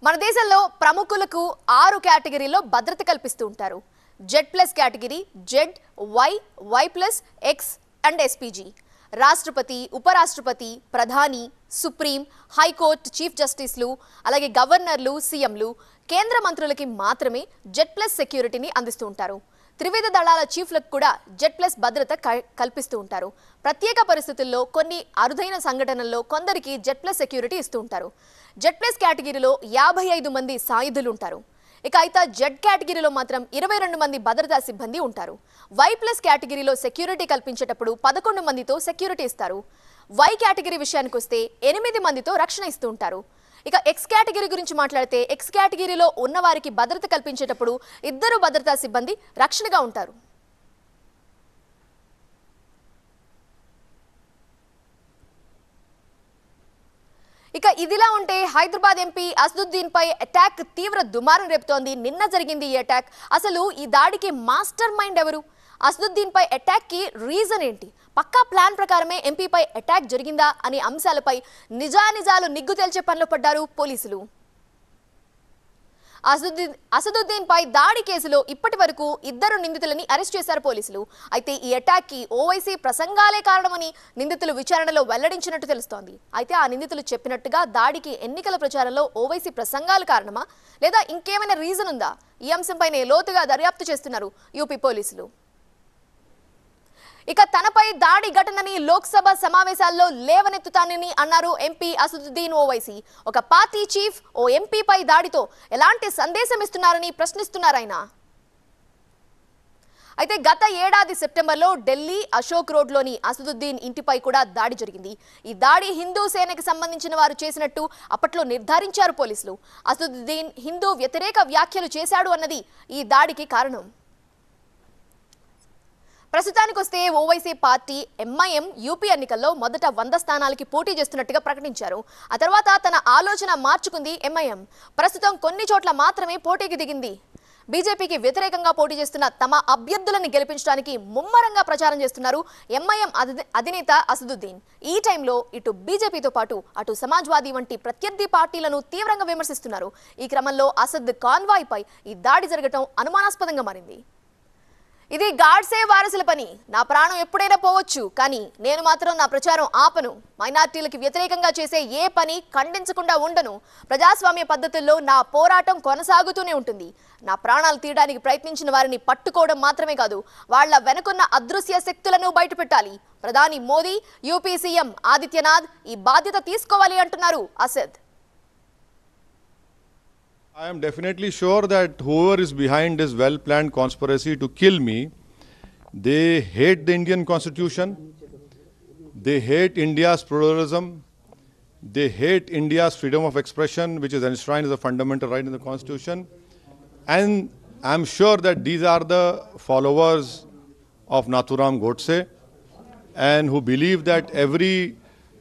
మన దేశంలో ప్రముఖులకు ఆరు కేటగిరీలో భద్రత కల్పిస్తూ ఉంటారు Z plus category Z Y Y plus X and SPG రాష్ట్రపతి ఉపరాష్ట్రపతి ప్రధాని సుప్రీం హైకోర్టు చీఫ్ జస్టిస్లు అలాగే గవర్నర్లు సీఎంలు కేంద్ర మంత్రులకి మాత్రమే జెడ్ ప్లస్ సెక్యూరిటీని అందిస్తూ ఉంటారు త్రివిధ దళాల చీఫ్లకు కూడా జెడ్ ప్లస్ భద్రత కల్పిస్తూ ఉంటారు ప్రత్యేక పరిస్థితుల్లో కొన్ని అరుదైన సంఘటనల్లో కొందరికి జెడ్ ప్లస్ సెక్యూరిటీ ఇస్తూ ఉంటారు జెడ్ ప్లస్ కేటగిరీలో యాభై ఐదు మంది సాయుధులు ఉంటారు ఇక అయితే జెడ్ కేటగిరీలో మాత్రం ఇరవై రెండు మంది భద్రతా సిబ్బంది ఉంటారు వై ప్లస్ కేటగిరీలో సెక్యూరిటీ కల్పించేటప్పుడు పదకొండు మందితో సెక్యూరిటీ ఇస్తారు వై కేటగిరీ విషయానికి వస్తే ఎనిమిది మందితో రక్షణ ఇస్తూ ఉంటారు ఇక ఎక్స్ కేటగిరీ గురించి మాట్లాడితే ఎక్స్ కేటగిరీలో ఉన్నవారికి భద్రత కల్పించేటప్పుడు ఇద్దరు భద్రతా సిబ్బంది రక్షణగా ఉంటారు ఇక ఇదిలా ఉంటే హైదరాబాద్ ఎంపీ అసదుద్దీన్ పై అటాక్ తీవ్ర దుమారం రేపుతోంది నిన్న జరిగింది ఈ అటాక్ అసలు ఈ దాడికి మాస్టర్ మైండ్ ఎవరు అసదుద్దీన్ పై అటాక్ కి రీజన్ ఏంటి పక్కా ప్లాన్ ప్రకారమే ఎంపీపై అటాక్ జరిగిందా అనే అంశాలపై నిజానిజాలు నిగ్గు తేల్చే పనిలో పడ్డారు పోలీసులు అసదుద్దీన్ అసదుద్దీన్ పై దాడి కేసులో ఇప్పటి వరకు ఇద్దరు నిందితులని అరెస్ట్ చేశారు పోలీసులు అయితే ఈ అటాక్ కి ఓవైసీ ప్రసంగాలే కారణమని నిందితులు విచారణలో వెల్లడించినట్టు తెలుస్తోంది అయితే ఆ నిందితులు చెప్పినట్టుగా దాడికి ఎన్నికల ప్రచారంలో ఓవైసీ ప్రసంగాలు కారణమా లేదా ఇంకేమైనా రీజన్ ఉందా ఈ అంశంపైనే లోతుగా దర్యాప్తు చేస్తున్నారు యూపీ పోలీసులు ఇక తనపై దాడి ఘటనని లోక్సభ సమావేశాల్లో లేవనెత్తుతానని అన్నారు ఎంపీ అసదుద్దీన్ ఓవైసీ ఒక పార్టీ చీఫ్ ఓ ఎంపీపై దాడితో ఎలాంటి సందేశం ఇస్తున్నారని ప్రశ్నిస్తున్నారాయన అయితే గత ఏడాది సెప్టెంబర్లో ఢిల్లీ అశోక్ రోడ్లోని అసదుద్దీన్ ఇంటిపై కూడా దాడి జరిగింది ఈ దాడి హిందూ సేనకు సంబంధించిన వారు చేసినట్టు అప్పట్లో నిర్ధారించారు పోలీసులు అసదుద్దీన్ హిందూ వ్యతిరేక వ్యాఖ్యలు చేశాడు అన్నది ఈ దాడికి కారణం ప్రస్తుతానికి వస్తే ఓవైసీ పార్టీ ఎంఐఎం యూపీ ఎన్నికల్లో మొదట వంద స్థానాలకి పోటీ చేస్తున్నట్టుగా ప్రకటించారు ఆ తర్వాత తన ఆలోచన మార్చుకుంది ఎంఐఎం ప్రస్తుతం కొన్ని చోట్ల మాత్రమే పోటీకి దిగింది బీజేపీకి వ్యతిరేకంగా పోటీ చేస్తున్న తమ అభ్యర్థులను గెలిపించడానికి ముమ్మరంగా ప్రచారం చేస్తున్నారు ఎంఐఎం అధినేత అసదుద్దీన్ ఈ టైంలో ఇటు బీజేపీతో పాటు అటు సమాజ్వాదీ వంటి ప్రత్యర్థి పార్టీలను తీవ్రంగా విమర్శిస్తున్నారు ఈ క్రమంలో అసద్ కాన్వాయ్పై ఈ దాడి జరగటం అనుమానాస్పదంగా మారింది ఇది గాడ్సే వారసుల పని నా ప్రాణం ఎప్పుడైనా పోవచ్చు కానీ నేను మాత్రం నా ప్రచారం ఆపను మైనార్టీలకు వ్యతిరేకంగా చేసే ఏ పని ఖండించకుండా ఉండను ప్రజాస్వామ్య పద్ధతుల్లో నా పోరాటం కొనసాగుతూనే ఉంటుంది నా ప్రాణాలు తీయడానికి ప్రయత్నించిన వారిని పట్టుకోవడం మాత్రమే కాదు వాళ్ల వెనుకున్న అదృశ్య శక్తులను బయటపెట్టాలి ప్రధాని మోదీ యూపీ సీఎం ఆదిత్యనాథ్ ఈ బాధ్యత తీసుకోవాలి అంటున్నారు Asad I am definitely sure that whoever is behind this well planned conspiracy to kill me, they hate the Indian constitution, they hate India's pluralism, they hate India's freedom of expression, which is enshrined as a fundamental right in the constitution. And I'm sure that these are the followers of Nathuram Godse and who believe that every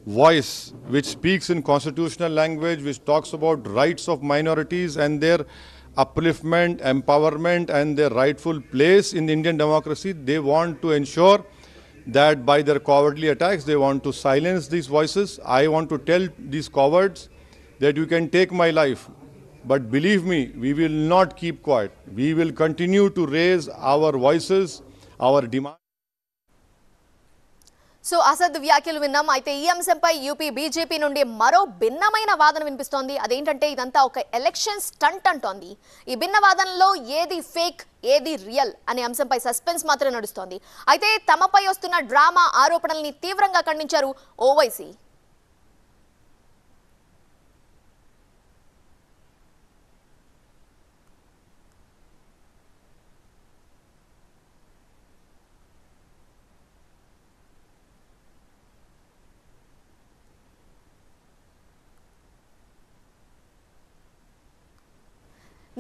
voice which speaks in constitutional language, which talks about rights of minorities and their upliftment, empowerment, and their rightful place in Indian democracy. They want to ensure that by their cowardly attacks, they want to silence these voices. I want to tell these cowards that you can take my life. But believe me, we will not keep quiet. We will continue to raise our voices, our demands. So Asad వ్యాఖ్యలు విన్నాం అయితే ఈ అంశంపై UP BJP నుండి మరో భిన్నమైన వాదన వినిపిస్తోంది అదేంటంటే ఇదంతా ఒక ఎలక్షన్ స్టంట్ అంటోంది ఈ భిన్న వాదనలో ఏది ఫేక్ ఏది రియల్ అనే అంశంపై సస్పెన్స్ మాత్రం నడుస్తోంది అయితే తమపై వస్తున్న డ్రామా ఆరోపణల్ని తీవ్రంగా ఖండించారు ఓవైసీ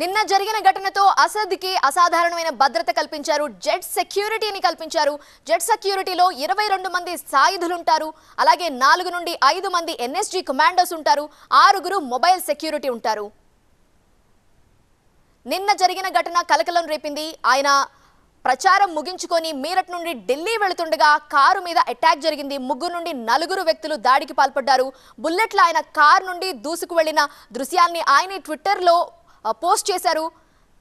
నిన్న జరిగిన ఘటనతో అసద్కి అసాధారణమైన భద్రత కల్పించారు జెట్ సెక్యూరిటీని కల్పించారు జెట్ సెక్యూరిటీలో ఇరవై రెండు మంది సాయుధులుంటారు అలాగే నాలుగు నుండి ఐదు మంది ఎన్ఎస్జీ కమాండోస్ ఉంటారు ఆరుగురు మొబైల్ సెక్యూరిటీ ఉంటారు నిన్న జరిగిన ఘటన కలకలం రేపింది ఆయన ప్రచారం ముగించుకొని మీరట్ నుండి ఢిల్లీ వెళుతుండగా కారు మీద అటాక్ జరిగింది ముగ్గురు నుండి నలుగురు వ్యక్తులు దాడికి పాల్పడ్డారు బుల్లెట్లు ఆయన కారు నుండి దూసుకు వెళ్లిన దృశ్యాన్ని ఆయన ట్విట్టర్లో పోస్ట్ చేశారు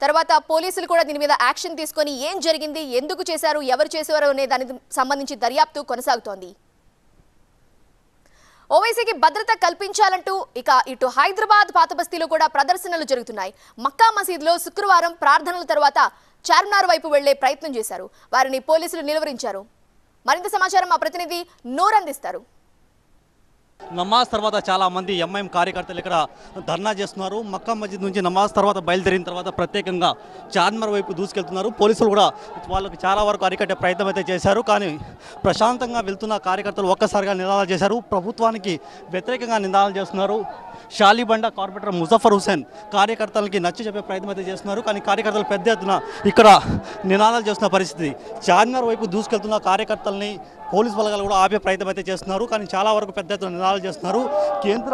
తర్వాత పోలీసులు కూడా దీని మీద యాక్షన్ తీసుకొని ఏం జరిగింది ఎందుకు చేశారు ఎవరు చేశారు అనే దానికి సంబంధించి దర్యాప్తు కొనసాగుతోంది ఓవైసీకి భద్రత కల్పించాలంటూ ఇక ఇటు హైదరాబాద్ పాతబస్తీలో కూడా ప్రదర్శనలు జరుగుతున్నాయి మక్కా మసీద్లో శుక్రవారం ప్రార్థనల తర్వాత చార్మినార్ వైపు వెళ్లే ప్రయత్నం చేశారు వారిని పోలీసులు నిలువరించారు మరింత సమాచారం మా ప్రతినిధి నోరందిస్తారు నమాజ్ తర్వాత చాలామంది ఎంఐఎం కార్యకర్తలు ఇక్కడ ధర్నా చేస్తున్నారు మక్కా మస్జిద్ నుంచి నమాజ్ తర్వాత బయలుదేరిన తర్వాత ప్రత్యేకంగా చార్మర్ వైపు దూసుకెళ్తున్నారు పోలీసులు కూడా వాళ్ళకి చాలా వరకు అరికట్టే ప్రయత్నం అయితే చేశారు కానీ ప్రశాంతంగా వెళ్తున్న కార్యకర్తలు ఒక్కసారిగా నినాదాలు చేశారు ప్రభుత్వానికి వ్యతిరేకంగా నినాదాలు చేస్తున్నారు షాలిబండ కార్పొరేటర్ ముజఫర్ హుసేన్ కార్యకర్తలకి నచ్చి చెప్పే ప్రయత్నం అయితే చేస్తున్నారు కానీ కార్యకర్తలు పెద్ద ఎత్తున ఇక్కడ నినాదాలు చేస్తున్న పరిస్థితి చార్మినార్ వైపు దూసుకెళ్తున్న కార్యకర్తల్ని పోలీసు బలగాలు కూడా ఆపే ప్రయత్నం అయితే చేస్తున్నారు కానీ చాలా వరకు పెద్ద ఎత్తున నినాదాలు ప్రయాణాలు చేస్తున్నారు కేంద్ర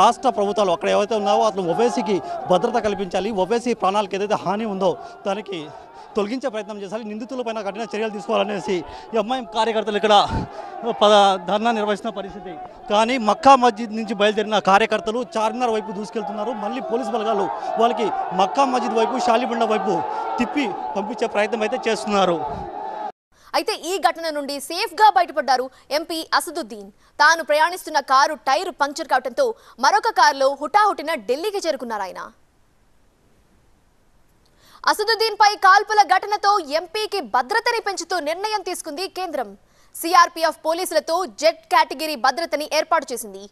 రాష్ట్ర ప్రభుత్వాలు అక్కడ ఏవైతే ఉన్నావో అతను ఒవేసీకి భద్రత కల్పించాలి ఒవేసీ ప్రాణాలకు ఏదైతే హాని ఉందో దానికి తొలగించే ప్రయత్నం చేశారు నిందితులపైన కఠిన చర్యలు తీసుకోవాలనేసి ఎంఐఎం కార్యకర్తలు ఇక్కడ పద ధర్నా నిర్వహిస్తున్న పరిస్థితి కానీ మక్కా మస్జిద్ నుంచి బయలుదేరిన కార్యకర్తలు చార్మినార్ వైపు దూసుకెళ్తున్నారు మళ్ళీ పోలీసు బలగాలు వాళ్ళకి మక్కా మస్జిద్ వైపు షాలిబండ వైపు తిప్పి పంపించే ప్రయత్నం అయితే చేస్తున్నారు అయితే ఈ ఘటన నుండి సేఫ్గా బయటపడ్డారు ఎంపీ అసదుద్దీన్ తాను ప్రయాణిస్తున్న కారు టైర్ పంక్చర్ కావడంతో మరొక కారులో హుటాహుటిన ఢిల్లీకి చేరుకున్నారు ఆయన అసదుద్దీన్ పై కాల్పుల ఘటనతో ఎంపీకి భద్రతని పెంచుతూ నిర్ణయం తీసుకుంది కేంద్రం సిఆర్పీఎఫ్ పోలీసులతో జెట్ కేటగిరీ భద్రతని ఏర్పాటు చేసింది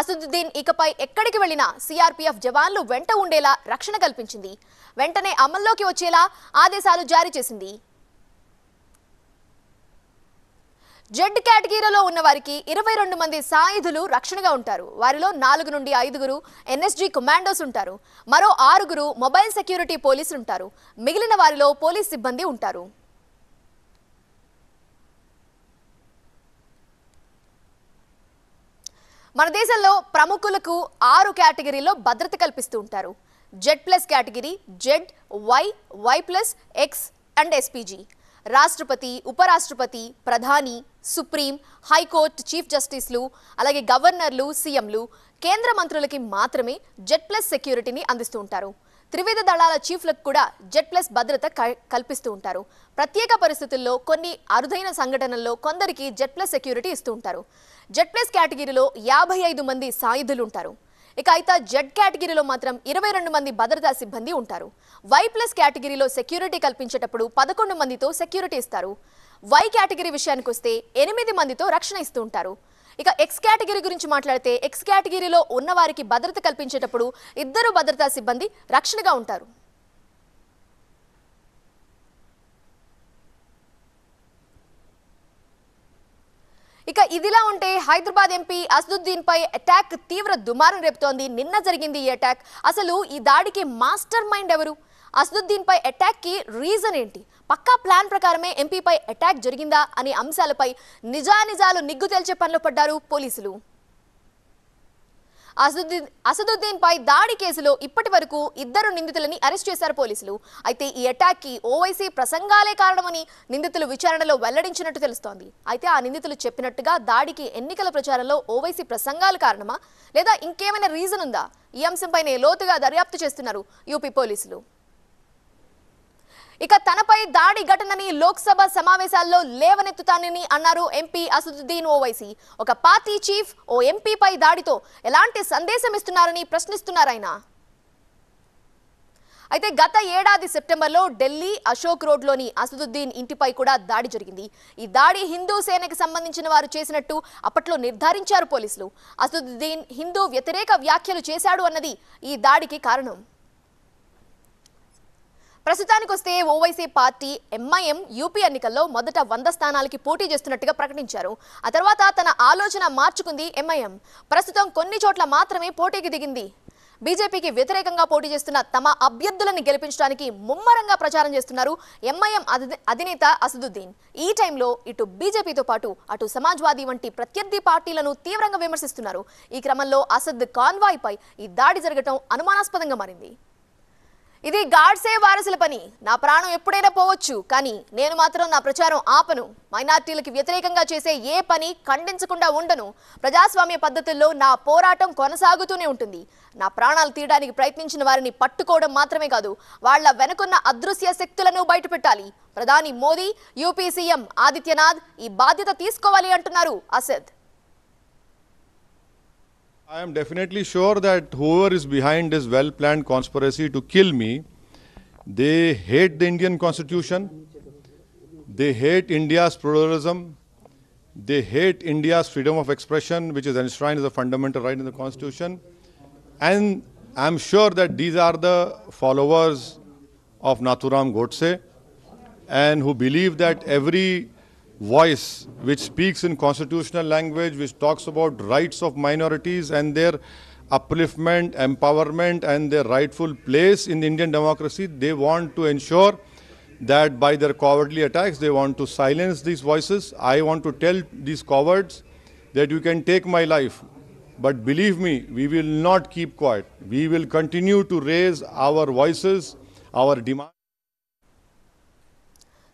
అసదుద్దీన్ ఇకపై ఎక్కడికి వెళ్లినా సిఆర్పీఎఫ్ జవాన్లు వెంట ఉండేలా రక్షణ కల్పించింది వెంటనే అమల్లోకి వచ్చేలా ఆదేశాలు జారీ చేసింది జెడ్ కేటగిరీలో ఉన్న వారికి ఇరవై రెండు మంది సాయుధులు రక్షణగా ఉంటారు వారిలో నాలుగు నుండి ఐదుగురు ఎన్ఎస్జీ కమాండోస్ ఉంటారు మరో ఆరుగురు మొబైల్ సెక్యూరిటీ పోలీసులు ఉంటారు మిగిలిన వారిలో పోలీస్ సిబ్బంది ఉంటారు మన దేశంలో ప్రముఖులకు ఆరు కేటగిరీలో భద్రత కల్పిస్తూ ఉంటారు Z plus category Z Y Y plus X and SPG రాష్ట్రపతి ఉపరాష్ట్రపతి ప్రధాని సుప్రీం హైకోర్టు చీఫ్ జస్టిస్లు అలాగే గవర్నర్లు సీఎంలు కేంద్ర మంత్రులకి మాత్రమే జెడ్ ప్లస్ సెక్యూరిటీని అందిస్తూ ఉంటారు త్రివిధ దళాల చీఫ్లకు కూడా జెడ్ ప్లస్ భద్రత కల్పిస్తూ ఉంటారు ప్రత్యేక పరిస్థితుల్లో కొన్ని అరుదైన సంఘటనల్లో కొందరికి జెడ్ ప్లస్ సెక్యూరిటీ ఇస్తూ ఉంటారు జెడ్ ప్లస్ కేటగిరీలో యాభై ఐదు మంది సాయుధులు ఉంటారు ఇక అయితే జెడ్ కేటగిరీలో మాత్రం ఇరవై రెండు మంది భద్రతా సిబ్బంది ఉంటారు వై ప్లస్ కేటగిరీలో సెక్యూరిటీ కల్పించేటప్పుడు పదకొండు మందితో సెక్యూరిటీ ఇస్తారు వై కేటగిరీ విషయానికి వస్తే ఎనిమిది మందితో రక్షణ ఇస్తూ ఉంటారు ఇక ఎక్స్ కేటగిరీ గురించి మాట్లాడితే ఎక్స్ కేటగిరీలో ఉన్న వారికి భద్రత కల్పించేటప్పుడు ఇద్దరు భద్రతా సిబ్బంది రక్షణగా ఉంటారు ఇక ఇదిలా ఉంటే హైదరాబాద్ ఎంపీ అసదుద్దీన్ పై అటాక్ తీవ్ర దుమారం రేపుతోంది నిన్న జరిగింది ఈ అటాక్ అసలు ఈ దాడికి మాస్టర్ మైండ్ ఎవరు అసదుద్దీన్ పై అటాక్ కి రీజన్ ఏంటి పక్కా ప్లాన్ ప్రకారమే ఎంపీపై అటాక్ జరిగిందా అనే అంశాలపై నిజానిజాలు నిగ్గు తేల్చే పనిలో పడ్డారు పోలీసులు అసదుద్దీన్ పై దాడి కేసులో ఇప్పటి వరకు ఇద్దరు నిందితులని అరెస్ట్ చేశారు పోలీసులు అయితే ఈ అటాక్ కి ఓవైసీ ప్రసంగాలే కారణమని నిందితులు విచారణలో వెల్లడించినట్టు తెలుస్తోంది అయితే ఆ నిందితులు చెప్పినట్టుగా దాడికి ఎన్నికల ప్రచారంలో ఓవైసీ ప్రసంగాలు కారణమా లేదా ఇంకేమైనా రీజన్ ఉందా ఈ అంశంపైనే లోతుగా దర్యాప్తు చేస్తున్నారు యూపీ పోలీసులు ఇక తనపై దాడి ఘటనని లోక్సభ సమావేశాల్లో లేవనెత్తుతానని అన్నారు ఎంపీ అసదుద్దీన్ ఓవైసీ ఒక పార్టీ చీఫ్ ఓ ఎంపీపై దాడితో ఎలాంటి సందేశం ఇస్తున్నారని ఆయన అయితే గత ఏడాది సెప్టెంబర్లో ఢిల్లీ అశోక్ రోడ్లోని అసదుద్దీన్ ఇంటిపై కూడా దాడి జరిగింది ఈ దాడి హిందూ సేనకి సంబంధించిన వారు చేసినట్టు అప్పట్లో నిర్ధారించారు పోలీసులు అసదుద్దీన్ హిందూ వ్యతిరేక వ్యాఖ్యలు చేశాడు అన్నది ఈ దాడికి కారణం ప్రస్తుతానికి వస్తే ఓవైసీ పార్టీ ఎంఐఎం యూపీ ఎన్నికల్లో మొదట వంద స్థానాలకి పోటీ చేస్తున్నట్టుగా ప్రకటించారు ఆ తర్వాత తన ఆలోచన మార్చుకుంది ఎంఐఎం ప్రస్తుతం కొన్ని చోట్ల మాత్రమే పోటీకి దిగింది బీజేపీకి వ్యతిరేకంగా పోటీ చేస్తున్న తమ అభ్యర్థులను గెలిపించడానికి ముమ్మరంగా ప్రచారం చేస్తున్నారు ఎంఐఎం అధినేత అసదుద్దీన్ ఈ టైంలో ఇటు బీజేపీతో పాటు అటు సమాజ్వాదీ వంటి ప్రత్యర్థి పార్టీలను తీవ్రంగా విమర్శిస్తున్నారు ఈ క్రమంలో అసద్ కాన్వాయ్పై ఈ దాడి జరగటం అనుమానాస్పదంగా మారింది ఇది గాడ్సే వారసుల పని నా ప్రాణం ఎప్పుడైనా పోవచ్చు కానీ నేను మాత్రం నా ప్రచారం ఆపను మైనార్టీలకు వ్యతిరేకంగా చేసే ఏ పని ఖండించకుండా ఉండను ప్రజాస్వామ్య పద్ధతుల్లో నా పోరాటం కొనసాగుతూనే ఉంటుంది నా ప్రాణాలు తీయడానికి ప్రయత్నించిన వారిని పట్టుకోవడం మాత్రమే కాదు వాళ్ల వెనుకున్న అదృశ్య శక్తులను బయటపెట్టాలి ప్రధాని మోదీ యూపీ సీఎం ఆదిత్యనాథ్ ఈ బాధ్యత తీసుకోవాలి అంటున్నారు Asad I am definitely sure that whoever is behind this well planned conspiracy to kill me, they hate the Indian constitution, they hate India's pluralism, they hate India's freedom of expression, which is enshrined as a fundamental right in the constitution. And I'm sure that these are the followers of Nathuram Godse and who believe that every voice which speaks in constitutional language, which talks about rights of minorities and their upliftment, empowerment, and their rightful place in Indian democracy. They want to ensure that by their cowardly attacks, they want to silence these voices. I want to tell these cowards that you can take my life. But believe me, we will not keep quiet. We will continue to raise our voices, our demands.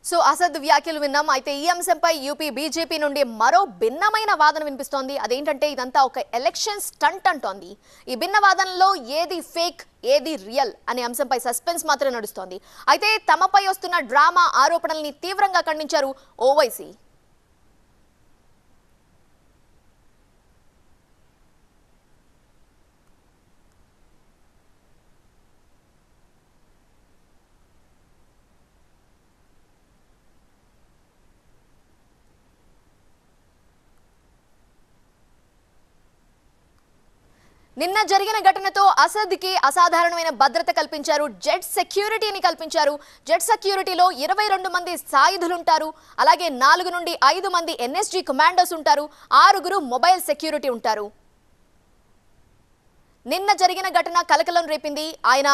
So Asad వ్యాఖ్యలు విన్నాం అయితే ఈ అంశంపై UP BJP నుండి మరో భిన్నమైన వాదన వినిపిస్తోంది అదేంటంటే ఇదంతా ఒక ఎలక్షన్ స్టంట్ అంటోంది ఈ భిన్న వాదనలో ఏది ఫేక్ ఏది రియల్ అనే అంశంపై సస్పెన్స్ మాత్రం నడుస్తోంది అయితే తమపై వస్తున్న డ్రామా ఆరోపణల్ని తీవ్రంగా ఖండించారు ఓవైసీ నిన్న జరిగిన ఘటనతో అసద్కి అసాధారణమైన భద్రత కల్పించారు జెట్ సెక్యూరిటీని కల్పించారు జెట్ సెక్యూరిటీలో ఇరవై రెండు మంది సాయుధులుంటారు అలాగే నాలుగు నుండి ఐదు మంది ఎన్ఎస్జీ కమాండోస్ ఉంటారు ఆరుగురు మొబైల్ సెక్యూరిటీ ఉంటారు నిన్న జరిగిన ఘటన కలకలం రేపింది ఆయన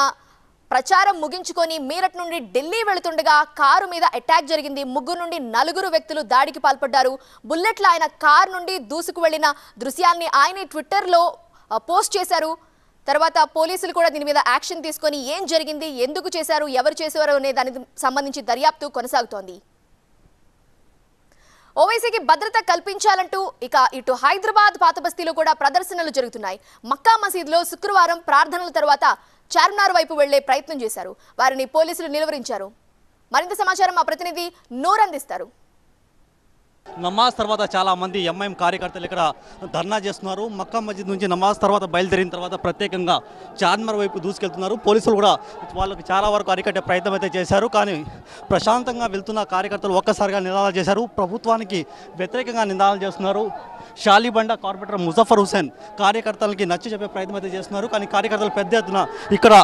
ప్రచారం ముగించుకొని మీరట్ నుండి ఢిల్లీ వెళుతుండగా కారు మీద అటాక్ జరిగింది ముగ్గురు నుండి నలుగురు వ్యక్తులు దాడికి పాల్పడ్డారు బుల్లెట్లు ఆయన కారు నుండి దూసుకు వెళ్లిన దృశ్యాన్ని ఆయన ట్విట్టర్లో పోస్ట్ చేశారు తర్వాత పోలీసులు కూడా దీని మీద యాక్షన్ తీసుకొని ఏం జరిగింది ఎందుకు చేశారు ఎవరు చేసేవారు అనే దానికి సంబంధించి దర్యాప్తు కొనసాగుతోంది ఓవైసీకి భద్రత కల్పించాలంటూ ఇక ఇటు హైదరాబాద్ పాతబస్తీలో కూడా ప్రదర్శనలు జరుగుతున్నాయి మక్కా మసీద్లో శుక్రవారం ప్రార్థనల తర్వాత చార్మినార్ వైపు వెళ్లే ప్రయత్నం చేశారు వారిని పోలీసులు నిలువరించారు మరింత సమాచారం మా ప్రతినిధి నోరందిస్తారు నమాజ్ తర్వాత చాలా మంది ఎంఐఎం కార్యకర్తలు ఇక్కడ ధర్నా చేస్తున్నారు మక్కా మస్జిద్ నుంచి నమాజ్ తర్వాత బయలుదేరిన తర్వాత ప్రత్యేకంగా చార్మర్ వైపు దూసుకెళ్తున్నారు పోలీసులు కూడా వాళ్ళకి చాలా వరకు అరికట్టే ప్రయత్నం అయితే చేశారు కానీ ప్రశాంతంగా వెళ్తున్న కార్యకర్తలు ఒక్కసారిగా నినాదాలు చేశారు ప్రభుత్వానికి వ్యతిరేకంగా నినాదాలు చేస్తున్నారు షాలిబండ కార్పొరేటర్ ముజఫర్ హుసేన్ కార్యకర్తలకి నచ్చి చెప్పే ప్రయత్నం అయితే చేస్తున్నారు కానీ కార్యకర్తలు పెద్ద ఎత్తున ఇక్కడ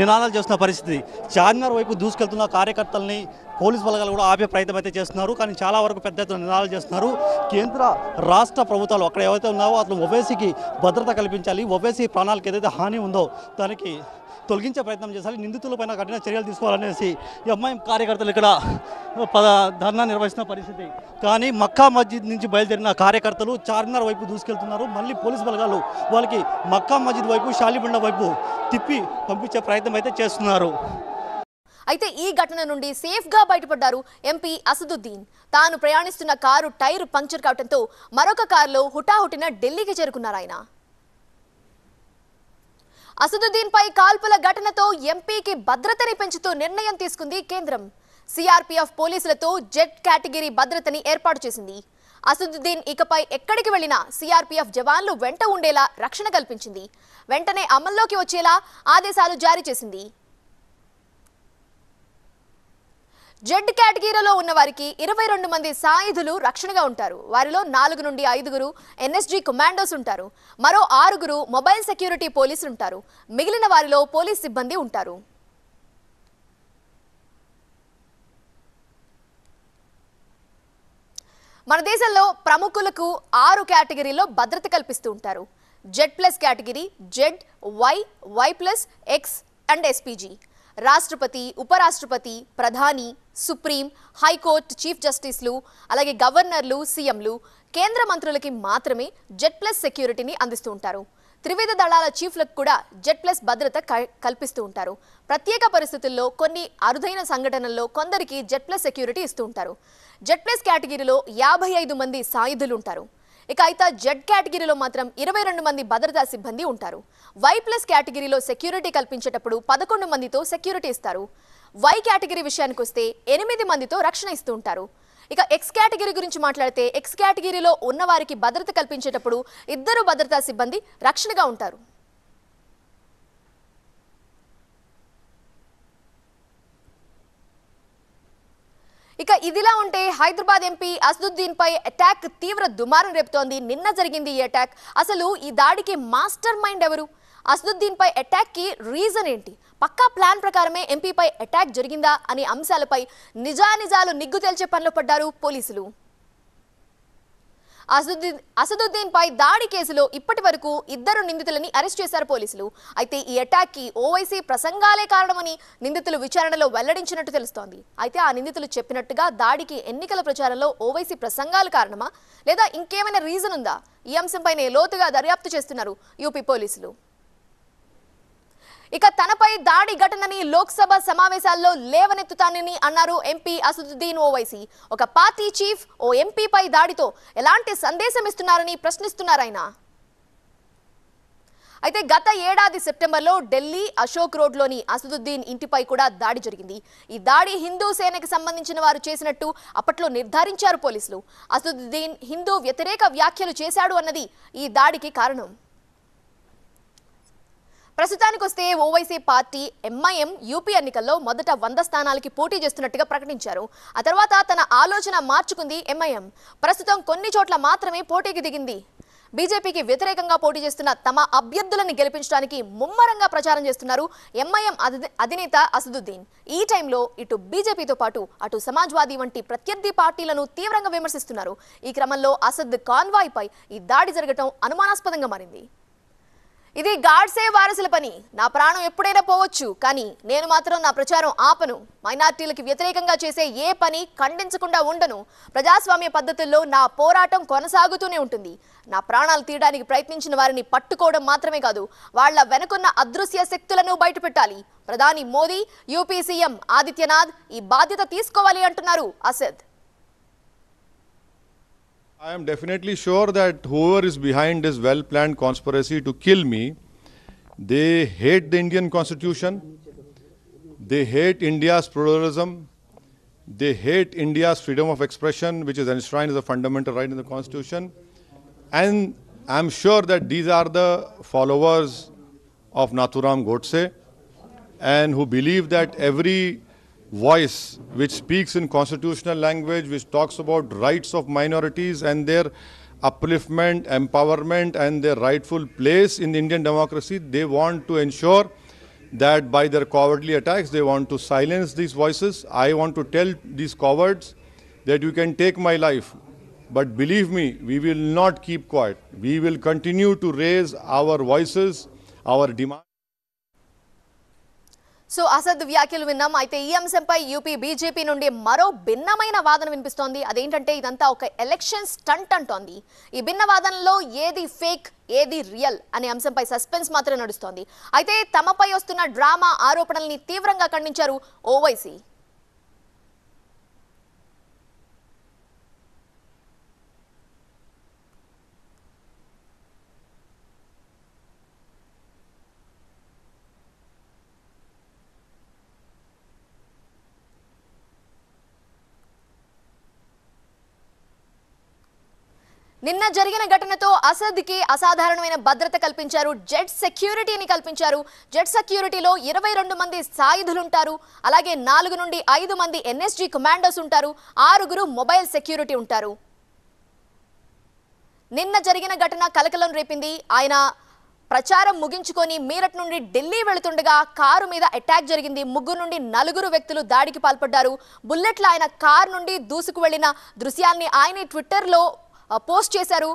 నినాదాలు చేస్తున్న పరిస్థితి చార్మినార్ వైపు దూసుకెళ్తున్న కార్యకర్తల్ని పోలీస్ బలగాలు కూడా ఆపే ప్రయత్నం అయితే చేస్తున్నారు కానీ చాలా వరకు పెద్ద ఎత్తున నినాదాలు చేస్తున్నారు కేంద్ర రాష్ట్ర ప్రభుత్వాలు అక్కడ ఏవైతే ఉన్నావో అతను ఒబేసీకి భద్రత కల్పించాలి ఒబేసీ ప్రాణాలకు ఏదైతే హాని ఉందో దానికి తొలగించే ప్రయత్నం చేశారు నిందితులపైన కఠిన చర్యలు తీసుకోవాలనేసి ఎంఐఎం కార్యకర్తలు ఇక్కడ పద ధర్నా నిర్వహిస్తున్న పరిస్థితి కానీ మక్కా మస్జిద్ నుంచి బయలుదేరిన కార్యకర్తలు చార్మినార్ వైపు దూసుకెళ్తున్నారు మళ్ళీ పోలీస్ బలగాలు వాళ్ళకి మక్కా మస్జిద్ వైపు షాలిబండ వైపు తిప్పి పంపించే ప్రయత్నం అయితే చేస్తున్నారు అయితే ఈ ఘటన నుండి సేఫ్గా బయటపడ్డారు ఎంపీ అసదుద్దీన్ తాను ప్రయాణిస్తున్న కారు టైర్ పంక్చర్ కావడంతో మరొక కారులో హుటాహుటిన ఢిల్లీకి చేరుకున్నారు ఆయన అసదుద్దీన్ పై కాల్పుల ఘటనతో ఎంపీకి భద్రతని పెంచుతూ నిర్ణయం తీసుకుంది కేంద్రం సిఆర్పీఎఫ్ పోలీసులతో జెట్ కేటగిరీ భద్రతని ఏర్పాటు చేసింది అసదుద్దీన్ ఇకపై ఎక్కడికి వెళ్లినా సిఆర్పీఎఫ్ జవాన్లు వెంట ఉండేలా రక్షణ కల్పించింది వెంటనే అమల్లోకి వచ్చేలా ఆదేశాలు జారీ చేసింది జెడ్ కేటగిరీలో ఉన్న వారికి ఇరవై రెండు మంది సాయుధులు రక్షణగా ఉంటారు వారిలో నాలుగు నుండి ఐదుగురు ఎన్ఎస్జి కమాండోస్ ఉంటారు మరో ఆరుగురు మొబైల్ సెక్యూరిటీ పోలీసులు ఉంటారు మిగిలిన వారిలో పోలీస్ సిబ్బంది ఉంటారు మన దేశంలో ప్రముఖులకు ఆరు కేటగిరీలో భద్రత కల్పిస్తూ ఉంటారు Z plus category Z Y Y plus X and SPG రాష్ట్రపతి ఉపరాష్ట్రపతి ప్రధాని సుప్రీం హైకోర్టు చీఫ్ జస్టిస్లు అలాగే గవర్నర్లు సీఎంలు కేంద్ర మంత్రులకి మాత్రమే జెడ్ ప్లస్ సెక్యూరిటీని అందిస్తూ ఉంటారు త్రివిధ దళాల చీఫ్లకు కూడా జెడ్ ప్లస్ భద్రత కల్పిస్తూ ఉంటారు ప్రత్యేక పరిస్థితుల్లో కొన్ని అరుదైన సంఘటనల్లో కొందరికి జెట్ ప్లస్ సెక్యూరిటీ ఇస్తూ ఉంటారు జెడ్ ప్లస్ కేటగిరీలో యాభై ఐదు మంది ఉంటారు ఇక అయితే జెడ్ కేటగిరీలో మాత్రం ఇరవై రెండు మంది భద్రతా సిబ్బంది ఉంటారు వై ప్లస్ కేటగిరీలో సెక్యూరిటీ కల్పించేటప్పుడు పదకొండు మందితో సెక్యూరిటీ ఇస్తారు వై కేటగిరీ విషయానికి వస్తే ఎనిమిది మందితో రక్షణ ఇస్తూ ఉంటారు ఇక ఎక్స్ కేటగిరీ గురించి మాట్లాడితే ఎక్స్ కేటగిరీలో ఉన్నవారికి భద్రత కల్పించేటప్పుడు ఇద్దరు భద్రతా సిబ్బంది రక్షణగా ఉంటారు ఇక ఇదిలా ఉంటే హైదరాబాద్ ఎంపీ అసదుద్దీన్ పై అటాక్ తీవ్ర దుమారం రేపుతోంది నిన్న జరిగింది ఈ అటాక్ అసలు ఈ దాడికి మాస్టర్ మైండ్ ఎవరు అసదుద్దీన్ పై అటాక్ కి రీజన్ ఏంటి పక్కా ప్లాన్ ప్రకారమే ఎంపీపై అటాక్ జరిగిందా అనే అంశాలపై నిజానిజాలు నిగ్గు తేల్చే పనిలో పడ్డారు పోలీసులు అసదుద్దీన్ అసదుద్దీన్ పై దాడి కేసులో ఇప్పటి వరకు ఇద్దరు నిందితులని అరెస్ట్ చేశారు పోలీసులు అయితే ఈ అటాక్ కి ఓవైసీ ప్రసంగాలే కారణమని నిందితులు విచారణలో వెల్లడించినట్టు తెలుస్తోంది అయితే ఆ నిందితులు చెప్పినట్టుగా దాడికి ఎన్నికల ప్రచారంలో ఓవైసీ ప్రసంగాలు కారణమా లేదా ఇంకేమైనా రీజన్ ఉందా ఈ అంశంపైనే లోతుగా దర్యాప్తు చేస్తున్నారు యూపీ పోలీసులు ఇక తనపై దాడి ఘటనని లోక్సభ సమావేశాల్లో లేవనెత్తుతానని అన్నారు ఎంపీ అసదుద్దీన్ ఓవైసీ ఒక పార్టీ చీఫ్ ఓ ఎంపీపై దాడితో ఎలాంటి సందేశం ఇస్తున్నారని ప్రశ్నిస్తున్నారాయన అయితే గత ఏడాది సెప్టెంబర్లో ఢిల్లీ అశోక్ రోడ్లోని అసదుద్దీన్ ఇంటిపై కూడా దాడి జరిగింది ఈ దాడి హిందూ సేనకి సంబంధించిన వారు చేసినట్టు అప్పట్లో నిర్ధారించారు పోలీసులు అసదుద్దీన్ హిందూ వ్యతిరేక వ్యాఖ్యలు చేశాడు అన్నది ఈ దాడికి కారణం ప్రస్తుతానికి వస్తే ఓవైసీ పార్టీ ఎంఐఎం యూపీ ఎన్నికల్లో మొదట వంద స్థానాలకి పోటీ చేస్తున్నట్టుగా ప్రకటించారు ఆ తర్వాత తన ఆలోచన మార్చుకుంది ఎంఐఎం ప్రస్తుతం కొన్ని చోట్ల మాత్రమే పోటీకి దిగింది బీజేపీకి వ్యతిరేకంగా పోటీ చేస్తున్న తమ అభ్యర్థులను గెలిపించడానికి ముమ్మరంగా ప్రచారం చేస్తున్నారు ఎంఐఎం అధినేత అసదుద్దీన్ ఈ టైంలో ఇటు బీజేపీతో పాటు అటు సమాజ్వాదీ వంటి ప్రత్యర్థి పార్టీలను తీవ్రంగా విమర్శిస్తున్నారు ఈ క్రమంలో అసద్ కాన్వాయ్పై ఈ దాడి జరగటం అనుమానాస్పదంగా మారింది ఇది గాడ్సే వారసుల పని నా ప్రాణం ఎప్పుడైనా పోవచ్చు కానీ నేను మాత్రం నా ప్రచారం ఆపను మైనార్టీలకు వ్యతిరేకంగా చేసే ఏ పని ఖండించకుండా ఉండను ప్రజాస్వామ్య పద్ధతుల్లో నా పోరాటం కొనసాగుతూనే ఉంటుంది నా ప్రాణాలు తీయడానికి ప్రయత్నించిన వారిని పట్టుకోవడం మాత్రమే కాదు వాళ్ల వెనుకున్న అదృశ్య శక్తులను బయటపెట్టాలి ప్రధాని మోదీ యూపీ సీఎం ఆదిత్యనాథ్ ఈ బాధ్యత తీసుకోవాలి అంటున్నారు Asad I am definitely sure that whoever is behind this well planned conspiracy to kill me, they hate the Indian constitution, they hate India's pluralism, they hate India's freedom of expression, which is enshrined as a fundamental right in the constitution. And I'm sure that these are the followers of Nathuram Godse and who believe that every voice which speaks in constitutional language, which talks about rights of minorities and their upliftment, empowerment and their rightful place in Indian democracy. They want to ensure that by their cowardly attacks, they want to silence these voices. I want to tell these cowards that you can take my life. But believe me, we will not keep quiet. We will continue to raise our voices, our demands. So Asad వ్యాఖ్యలు విన్నాం అయితే ఈ అంశంపై UP BJP నుండి మరో భిన్నమైన వాదన వినిపిస్తోంది అదేంటంటే ఇదంతా ఒక ఎలక్షన్ స్టంట్ అంటోంది ఈ భిన్న వాదనలో ఏది ఫేక్ ఏది రియల్ అనే అంశంపై సస్పెన్స్ మాత్రం నడుస్తోంది అయితే తమపై వస్తున్న డ్రామా ఆరోపణల్ని తీవ్రంగా ఖండించారు ఓవైసీ నిన్న జరిగిన ఘటనతో అసద్కి అసాధారణమైన భద్రత కల్పించారు జెట్ సెక్యూరిటీని కల్పించారు జెట్ సెక్యూరిటీలో ఇరవై రెండు మంది సాయుధులుంటారు అలాగే నాలుగు నుండి ఐదు మంది ఎన్ఎస్జీ కమాండోస్ ఉంటారు ఆరుగురు మొబైల్ సెక్యూరిటీ ఉంటారు నిన్న జరిగిన ఘటన కలకలం రేపింది ఆయన ప్రచారం ముగించుకొని మీరట్ నుండి ఢిల్లీ వెళుతుండగా కారు మీద అటాక్ జరిగింది ముగ్గురు నుండి నలుగురు వ్యక్తులు దాడికి పాల్పడ్డారు బుల్లెట్లు ఆయన కారు నుండి దూసుకు వెళ్లిన దృశ్యాన్ని ఆయన ట్విట్టర్లో పోస్ట్ చేశారు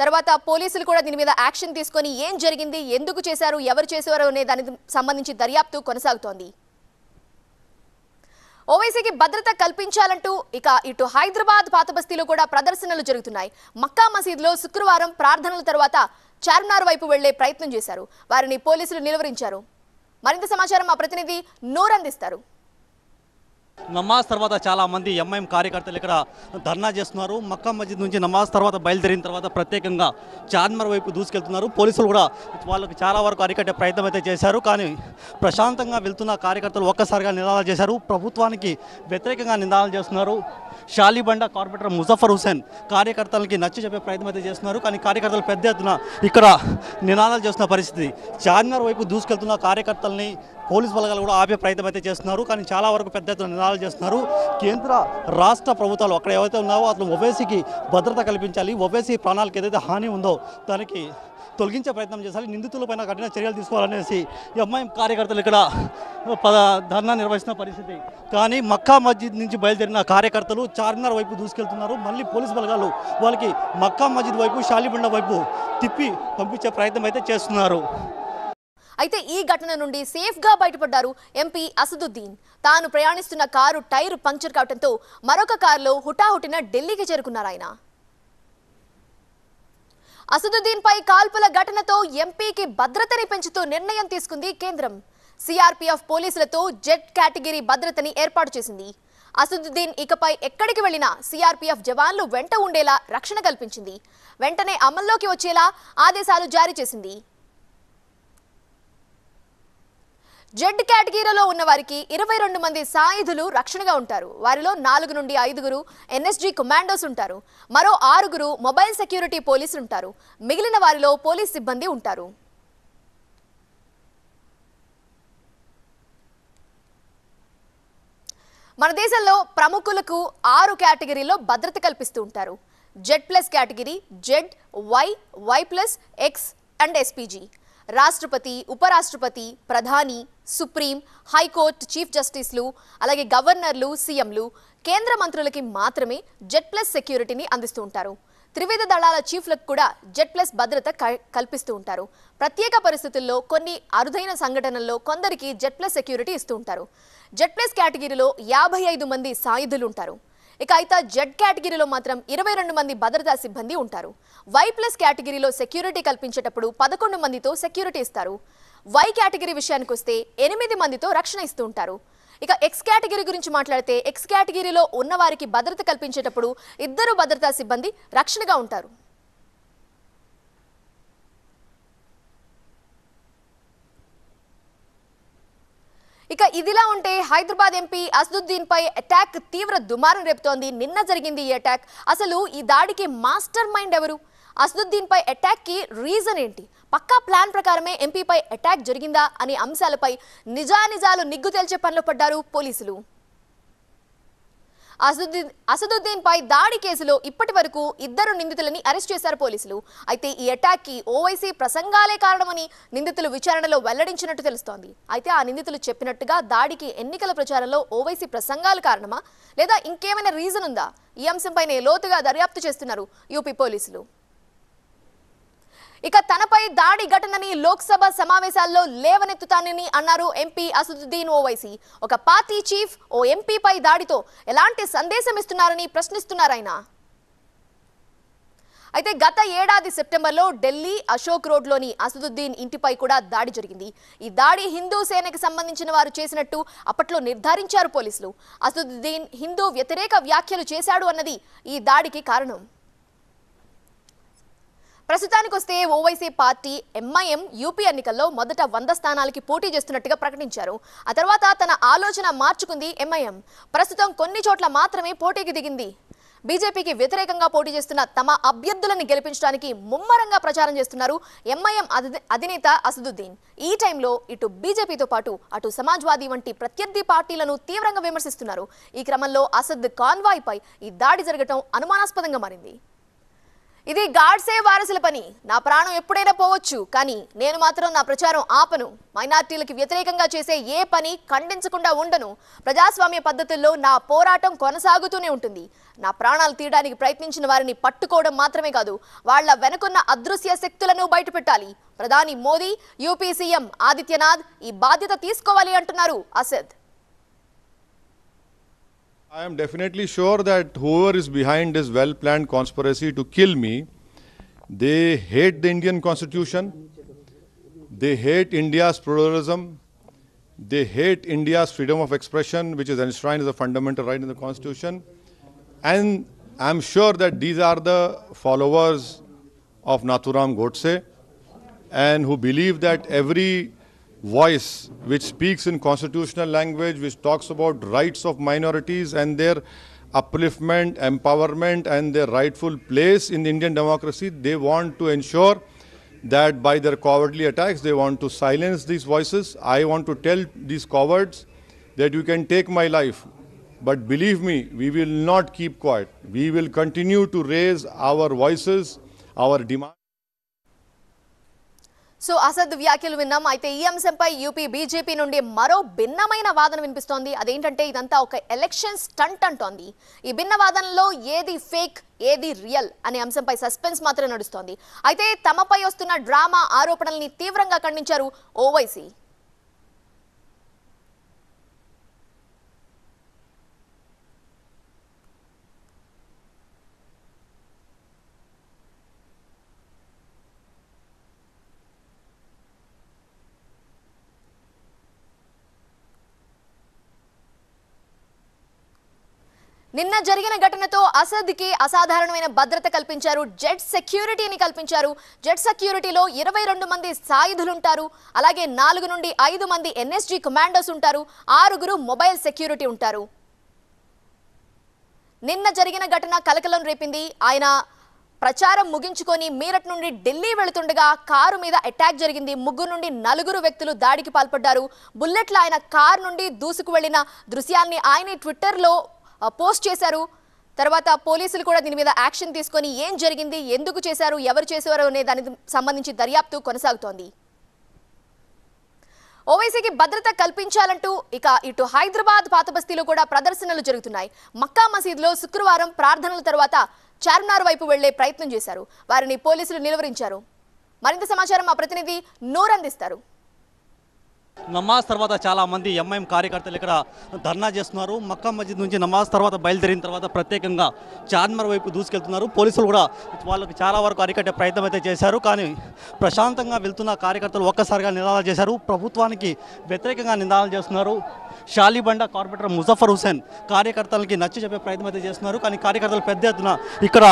తర్వాత పోలీసులు కూడా దీని మీద యాక్షన్ తీసుకొని ఏం జరిగింది ఎందుకు చేశారు ఎవరు చేశారు అనే దానికి సంబంధించి దర్యాప్తు కొనసాగుతోంది ఓవైసీకి భద్రత కల్పించాలంటూ ఇక ఇటు హైదరాబాద్ పాతబస్తీలో కూడా ప్రదర్శనలు జరుగుతున్నాయి మక్కా మసీద్లో శుక్రవారం ప్రార్థనల తర్వాత చార్మినార్ వైపు వెళ్లే ప్రయత్నం చేశారు వారిని పోలీసులు నిలువరించారు మరింత సమాచారం మా ప్రతినిధి నోరందిస్తారు నమాజ్ తర్వాత చాలా మంది ఎంఐఎం కార్యకర్తలు ఇక్కడ ధర్నా చేస్తున్నారు మక్కా మస్జిద్ నుంచి నమాజ్ తర్వాత బయలుదేరిన తర్వాత ప్రత్యేకంగా చార్మర్ వైపు దూసుకెళ్తున్నారు పోలీసులు కూడా వాళ్ళకి చాలా వరకు అరికట్టే ప్రయత్నం అయితే చేశారు కానీ ప్రశాంతంగా వెళ్తున్న కార్యకర్తలు ఒక్కసారిగా నినాదాలు చేశారు ప్రభుత్వానికి వ్యతిరేకంగా నినాదాలు చేస్తున్నారు షాలిబండ కార్పొరేటర్ ముజఫర్ హుసేన్ కార్యకర్తలకి నచ్చి చెప్పే ప్రయత్నం అయితే చేస్తున్నారు కానీ కార్యకర్తలు పెద్ద ఎత్తున ఇక్కడ నినాదాలు చేస్తున్న పరిస్థితి చార్మినార్ వైపు దూసుకెళ్తున్న కార్యకర్తల్ని పోలీసు బలగాలు కూడా ఆపే ప్రయత్నం అయితే చేస్తున్నారు కానీ చాలా వరకు పెద్ద ఎత్తున నినాదాలు చేస్తున్నారు కేంద్ర రాష్ట్ర ప్రభుత్వాలు అక్కడ ఏవైతే ఉన్నావో అతను ఒబేసీకి భద్రత కల్పించాలి ఒబేసీ ప్రాణాలకు ఏదైతే హాని ఉందో దానికి తొలగించే ప్రయత్నం చేశారు నిందితులపైన కఠిన చర్యలు తీసుకోవాలనేసి ఎంఐఎం కార్యకర్తలు ఇక్కడ పద ధర్నా నిర్వహిస్తున్న పరిస్థితి కానీ మక్కా మస్జిద్ నుంచి బయలుదేరిన కార్యకర్తలు చార్మినార్ వైపు దూసుకెళ్తున్నారు మళ్ళీ పోలీసు బలగాలు వాళ్ళకి మక్కా మస్జిద్ వైపు షాలిబండ వైపు తిప్పి పంపించే ప్రయత్నం అయితే చేస్తున్నారు అయితే ఈ ఘటన నుండి సేఫ్గా బయటపడ్డారు ఎంపీ అసదుద్దీన్ తాను ప్రయాణిస్తున్న కారు టైర్ పంక్చర్ కావడంతో మరొక కారులో హుటాహుటిన ఢిల్లీకి చేరుకున్నారు ఆయన పై కాల్పుల ఘటనతో ఎంపీకి భద్రతని పెంచుతూ నిర్ణయం తీసుకుంది కేంద్రం సిఆర్పీఎఫ్ పోలీసులతో జెట్ కేటగిరీ భద్రతని ఏర్పాటు చేసింది అసదుద్దీన్ ఇకపై ఎక్కడికి వెళ్లినా సిఆర్పీఎఫ్ జవాన్లు వెంట ఉండేలా రక్షణ కల్పించింది వెంటనే అమల్లోకి వచ్చేలా ఆదేశాలు జారీ చేసింది జెడ్ కేటగిరీలో ఉన్న వారికి ఇరవై రెండు మంది సాయుధులు రక్షణగా ఉంటారు వారిలో నాలుగు నుండి ఐదుగురు ఎన్ఎస్జి కమాండోస్ ఉంటారు మరో ఆరుగురు మొబైల్ సెక్యూరిటీ పోలీసులు ఉంటారు మిగిలిన వారిలో పోలీస్ సిబ్బంది ఉంటారు మన దేశంలో ప్రముఖులకు ఆరు కేటగిరీలో భద్రత కల్పిస్తూ ఉంటారు Z plus category Z Y Y plus X and SPG రాష్ట్రపతి ఉపరాష్ట్రపతి ప్రధాని సుప్రీం హైకోర్టు చీఫ్ జస్టిస్లు అలాగే గవర్నర్లు సీఎంలు కేంద్ర మంత్రులకి మాత్రమే జెడ్ ప్లస్ సెక్యూరిటీని అందిస్తూ ఉంటారు త్రివిధ దళాల చీఫ్లకు కూడా జెడ్ ప్లస్ భద్రత కల్పిస్తూ ఉంటారు ప్రత్యేక పరిస్థితుల్లో కొన్ని అరుదైన సంఘటనల్లో కొందరికి జెడ్ ప్లస్ సెక్యూరిటీ ఇస్తూ ఉంటారు జెడ్ ప్లస్ కేటగిరీలో యాభై ఐదు మంది సాయుధులు ఉంటారు ఇక అయితే జెడ్ కేటగిరీలో మాత్రం ఇరవై రెండు మంది భద్రతా సిబ్బంది ఉంటారు వై ప్లస్ కేటగిరీలో సెక్యూరిటీ కల్పించేటప్పుడు పదకొండు మందితో సెక్యూరిటీ ఇస్తారు వై కేటగిరీ విషయానికి వస్తే ఎనిమిది మందితో రక్షణ ఇస్తూ ఉంటారు ఇక ఎక్స్ కేటగిరీ గురించి మాట్లాడితే ఎక్స్ కేటగిరీలో ఉన్నవారికి భద్రత కల్పించేటప్పుడు ఇద్దరు భద్రతా సిబ్బంది రక్షణగా ఉంటారు ఇక ఇదిలా ఉంటే హైదరాబాద్ ఎంపీ అసదుద్దీన్ పై అటాక్ తీవ్ర దుమారం రేపుతోంది నిన్న జరిగింది ఈ అటాక్ అసలు ఈ దాడికి మాస్టర్ మైండ్ ఎవరు అసదుద్దీన్ పై అటాక్ కి రీజన్ ఏంటి పక్కా ప్లాన్ ప్రకారమే ఎంపీపై అటాక్ జరిగిందా అనే అంశాలపై నిజానిజాలు నిగ్గు తేల్చే పనిలో పడ్డారు పోలీసులు అసదుద్దీన్ పై దాడి కేసులో ఇప్పటి వరకు ఇద్దరు నిందితులని అరెస్ట్ చేశారు పోలీసులు అయితే ఈ అటాక్ కి ఓవైసీ ప్రసంగాలే కారణమని నిందితులు విచారణలో వెల్లడించినట్టు తెలుస్తోంది అయితే ఆ నిందితులు చెప్పినట్టుగా దాడికి ఎన్నికల ప్రచారంలో ఓవైసీ ప్రసంగాలు కారణమా లేదా ఇంకేమైనా రీజన్ ఉందా ఈ అంశంపైనే లోతుగా దర్యాప్తు చేస్తున్నారు యూపీ పోలీసులు ఇక తనపై దాడి ఘటనని లోక్సభ సమావేశాల్లో లేవనెత్తుతానని అన్నారు ఎంపీ అసదుద్దీన్ ఓవైసీ ఒక పార్టీ చీఫ్ ఓ ఎంపీపై దాడితో ఎలాంటి సందేశం ఇస్తున్నారని ప్రశ్నిస్తున్నారాయన అయితే గత ఏడాది సెప్టెంబర్లో ఢిల్లీ అశోక్ రోడ్లోని అసదుద్దీన్ ఇంటిపై కూడా దాడి జరిగింది ఈ దాడి హిందూ సేనకి సంబంధించిన వారు చేసినట్టు అప్పట్లో నిర్ధారించారు పోలీసులు అసదుద్దీన్ హిందూ వ్యతిరేక వ్యాఖ్యలు చేశాడు అన్నది ఈ దాడికి కారణం ప్రస్తుతానికి వస్తే ఓవైసీ పార్టీ ఎంఐఎం యూపీ ఎన్నికల్లో మొదట వంద స్థానాలకి పోటీ చేస్తున్నట్టుగా ప్రకటించారు ఆ తర్వాత తన ఆలోచన మార్చుకుంది ఎంఐఎం ప్రస్తుతం కొన్ని చోట్ల మాత్రమే పోటీకి దిగింది బీజేపీకి వ్యతిరేకంగా పోటీ చేస్తున్న తమ అభ్యర్థులను గెలిపించడానికి ముమ్మరంగా ప్రచారం చేస్తున్నారు ఎంఐఎం అధినేత అసదుద్దీన్ ఈ టైంలో ఇటు బీజేపీతో పాటు అటు సమాజ్వాదీ వంటి ప్రత్యర్థి పార్టీలను తీవ్రంగా విమర్శిస్తున్నారు ఈ క్రమంలో అసద్ పై ఈ దాడి జరగటం అనుమానాస్పదంగా మారింది ఇది గాడ్సే వారసుల పని నా ప్రాణం ఎప్పుడైనా పోవచ్చు కానీ నేను మాత్రం నా ప్రచారం ఆపను మైనార్టీలకు వ్యతిరేకంగా చేసే ఏ పని ఖండించకుండా ఉండను ప్రజాస్వామ్య పద్ధతుల్లో నా పోరాటం కొనసాగుతూనే ఉంటుంది నా ప్రాణాలు తీయడానికి ప్రయత్నించిన వారిని పట్టుకోవడం మాత్రమే కాదు వాళ్ల వెనుకున్న అదృశ్య శక్తులను బయటపెట్టాలి ప్రధాని మోదీ యూపీ సీఎం ఆదిత్యనాథ్ ఈ బాధ్యత తీసుకోవాలి అంటున్నారు Asad I am definitely sure that whoever is behind this well planned conspiracy to kill me, they hate the Indian constitution, they hate India's pluralism, they hate India's freedom of expression, which is enshrined as a fundamental right in the constitution. And I'm sure that these are the followers of Nathuram Godse and who believe that every voice which speaks in constitutional language, which talks about rights of minorities and their upliftment, empowerment, and their rightful place in Indian democracy. They want to ensure that by their cowardly attacks, they want to silence these voices. I want to tell these cowards that you can take my life. But believe me, we will not keep quiet. We will continue to raise our voices, our demands. So Asad వ్యాఖ్యలు విన్నాం అయితే ఈ అంశంపై UP BJP నుండి మరో భిన్నమైన వాదన వినిపిస్తోంది అదేంటంటే ఇదంతా ఒక ఎలక్షన్ స్టంట్ అంటోంది ఈ భిన్న వాదనలో ఏది ఫేక్ ఏది రియల్ అనే అంశంపై సస్పెన్స్ మాత్రం నడుస్తోంది అయితే తమపై వస్తున్న డ్రామా ఆరోపణల్ని తీవ్రంగా ఖండించారు ఓవైసీ నిన్న జరిగిన ఘటనతో అసద్కి అసాధారణమైన భద్రత కల్పించారు జెట్ సెక్యూరిటీని కల్పించారు జెట్ సెక్యూరిటీలో ఇరవై రెండు మంది సాయుధులుంటారు అలాగే నాలుగు నుండి ఐదు మంది ఎన్ఎస్జీ కమాండోస్ ఉంటారు ఆరుగురు మొబైల్ సెక్యూరిటీ ఉంటారు నిన్న జరిగిన ఘటన కలకలం రేపింది ఆయన ప్రచారం ముగించుకొని మీరట్ నుండి ఢిల్లీ వెళుతుండగా కారు మీద అటాక్ జరిగింది ముగ్గురు నుండి నలుగురు వ్యక్తులు దాడికి పాల్పడ్డారు బుల్లెట్లు ఆయన కారు నుండి దూసుకు వెళ్లిన దృశ్యాన్ని ఆయన ట్విట్టర్లో పోస్ట్ చేశారు తర్వాత పోలీసులు కూడా దీని మీద యాక్షన్ తీసుకొని ఏం జరిగింది ఎందుకు చేశారు ఎవరు చేశారు అనే దానికి సంబంధించి దర్యాప్తు కొనసాగుతోంది ఓవైసీకి భద్రత కల్పించాలంటూ ఇక ఇటు హైదరాబాద్ పాతబస్తీలో కూడా ప్రదర్శనలు జరుగుతున్నాయి మక్కా మసీద్లో శుక్రవారం ప్రార్థనల తర్వాత చార్మినార్ వైపు వెళ్లే ప్రయత్నం చేశారు వారిని పోలీసులు నిలువరించారు మరింత సమాచారం మా ప్రతినిధి నూరందిస్తారు నమాజ్ తర్వాత చాలామంది ఎంఐఎం కార్యకర్తలు ఇక్కడ ధర్నా చేస్తున్నారు మక్కా మస్జిద్ నుంచి నమాజ్ తర్వాత బయలుదేరిన తర్వాత ప్రత్యేకంగా చార్మర్ వైపు దూసుకెళ్తున్నారు పోలీసులు కూడా వాళ్ళకి చాలా వరకు అరికట్టే ప్రయత్నం అయితే చేశారు కానీ ప్రశాంతంగా వెళ్తున్న కార్యకర్తలు ఒక్కసారిగా నినాదాలు చేశారు ప్రభుత్వానికి వ్యతిరేకంగా నినాదాలు చేస్తున్నారు షాలిబండ కార్పొరేటర్ ముజఫర్ హుసేన్ కార్యకర్తలకి నచ్చి చెప్పే ప్రయత్నం అయితే చేస్తున్నారు కానీ కార్యకర్తలు పెద్ద ఎత్తున ఇక్కడ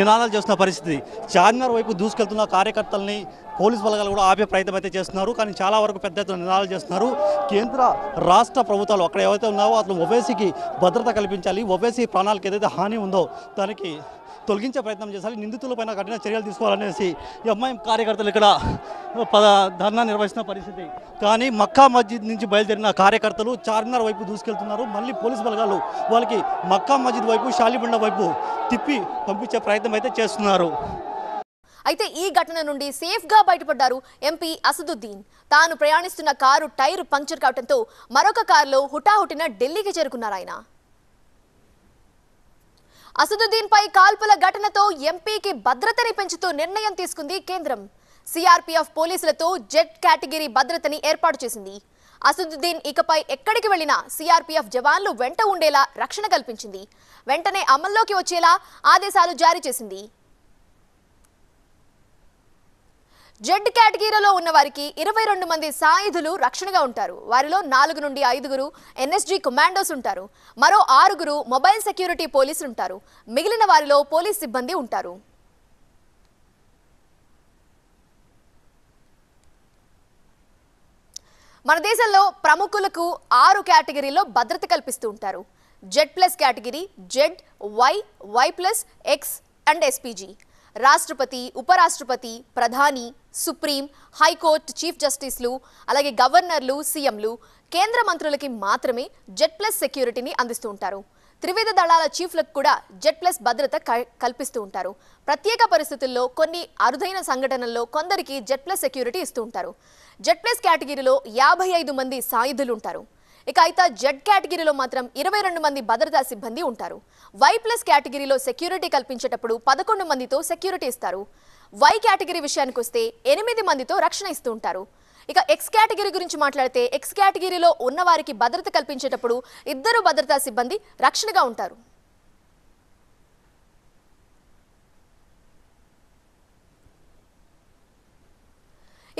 నినాదాలు చేస్తున్న పరిస్థితి చార్మినార్ వైపు దూసుకెళ్తున్న కార్యకర్తల్ని పోలీసు బలగాలు కూడా ఆపే ప్రయత్నం అయితే చేస్తున్నారు కానీ చాలా వరకు పెద్ద ఎత్తున నినాదాలు చేస్తున్నారు కేంద్ర రాష్ట్ర ప్రభుత్వాలు అక్కడ ఏవైతే ఉన్నావో అతను ఒవేసీకి భద్రత కల్పించాలి ఒవేసీ ప్రాణాలకు ఏదైతే హాని ఉందో దానికి తొలగించే ప్రయత్నం చేశారు నిందితులపైన కఠిన చర్యలు తీసుకోవాలనేసి ఎంఐఎం కార్యకర్తలు ఇక్కడ పద ధర్నా నిర్వహిస్తున్న పరిస్థితి కానీ మక్కా మస్జిద్ నుంచి బయలుదేరిన కార్యకర్తలు చార్మినార్ వైపు దూసుకెళ్తున్నారు మళ్ళీ పోలీసు బలగాలు వాళ్ళకి మక్కా మస్జిద్ వైపు షాలిబండ వైపు తిప్పి పంపించే ప్రయత్నం అయితే చేస్తున్నారు అయితే ఈ ఘటన నుండి సేఫ్గా బయటపడ్డారు ఎంపీ అసదుద్దీన్ తాను ప్రయాణిస్తున్న కారు టైర్ పంక్చర్ కావడంతో మరొక కారులో హుటాహుటిన ఢిల్లీకి చేరుకున్నారు ఆయన అసదుద్దీన్ పై కాల్పుల ఘటనతో ఎంపీకి భద్రతని పెంచుతూ నిర్ణయం తీసుకుంది కేంద్రం సిఆర్పీఎఫ్ పోలీసులతో జెట్ కేటగిరీ భద్రతని ఏర్పాటు చేసింది అసదుద్దీన్ ఇకపై ఎక్కడికి వెళ్లినా సిఆర్పీఎఫ్ జవాన్లు వెంట ఉండేలా రక్షణ కల్పించింది వెంటనే అమల్లోకి వచ్చేలా ఆదేశాలు జారీ చేసింది జెడ్ కేటగిరీలో ఉన్న వారికి ఇరవై రెండు మంది సాయుధులు రక్షణగా ఉంటారు వారిలో నాలుగు నుండి ఐదుగురు ఎన్ఎస్జీ కమాండోస్ ఉంటారు మరో ఆరుగురు మొబైల్ సెక్యూరిటీ పోలీసులు ఉంటారు మిగిలిన వారిలో పోలీస్ సిబ్బంది ఉంటారు మన దేశంలో ప్రముఖులకు ఆరు కేటగిరీలో భద్రత కల్పిస్తూ ఉంటారు Z plus category Z Y Y plus X and SPG రాష్ట్రపతి ఉపరాష్ట్రపతి ప్రధాని సుప్రీం హైకోర్టు చీఫ్ జస్టిస్లు అలాగే గవర్నర్లు సీఎంలు కేంద్ర మంత్రులకి మాత్రమే జెడ్ ప్లస్ సెక్యూరిటీని అందిస్తూ ఉంటారు త్రివిధ దళాల చీఫ్లకు కూడా జెడ్ ప్లస్ భద్రత కల్పిస్తూ ఉంటారు ప్రత్యేక పరిస్థితుల్లో కొన్ని అరుదైన సంఘటనల్లో కొందరికి జెడ్ ప్లస్ సెక్యూరిటీ ఇస్తూ ఉంటారు జెడ్ ప్లస్ కేటగిరీలో యాభై ఐదు మంది సాయుధులు ఉంటారు ఇక అయితే జెడ్ కేటగిరీలో మాత్రం ఇరవై రెండు మంది భద్రతా సిబ్బంది ఉంటారు వై ప్లస్ కేటగిరీలో సెక్యూరిటీ కల్పించేటప్పుడు పదకొండు మందితో సెక్యూరిటీ ఇస్తారు వై కేటగిరీ విషయానికి వస్తే ఎనిమిది మందితో రక్షణ ఇస్తూ ఉంటారు ఇక ఎక్స్ కేటగిరీ గురించి మాట్లాడితే ఎక్స్ కేటగిరీలో ఉన్నవారికి భద్రత కల్పించేటప్పుడు ఇద్దరు భద్రతా సిబ్బంది రక్షణగా ఉంటారు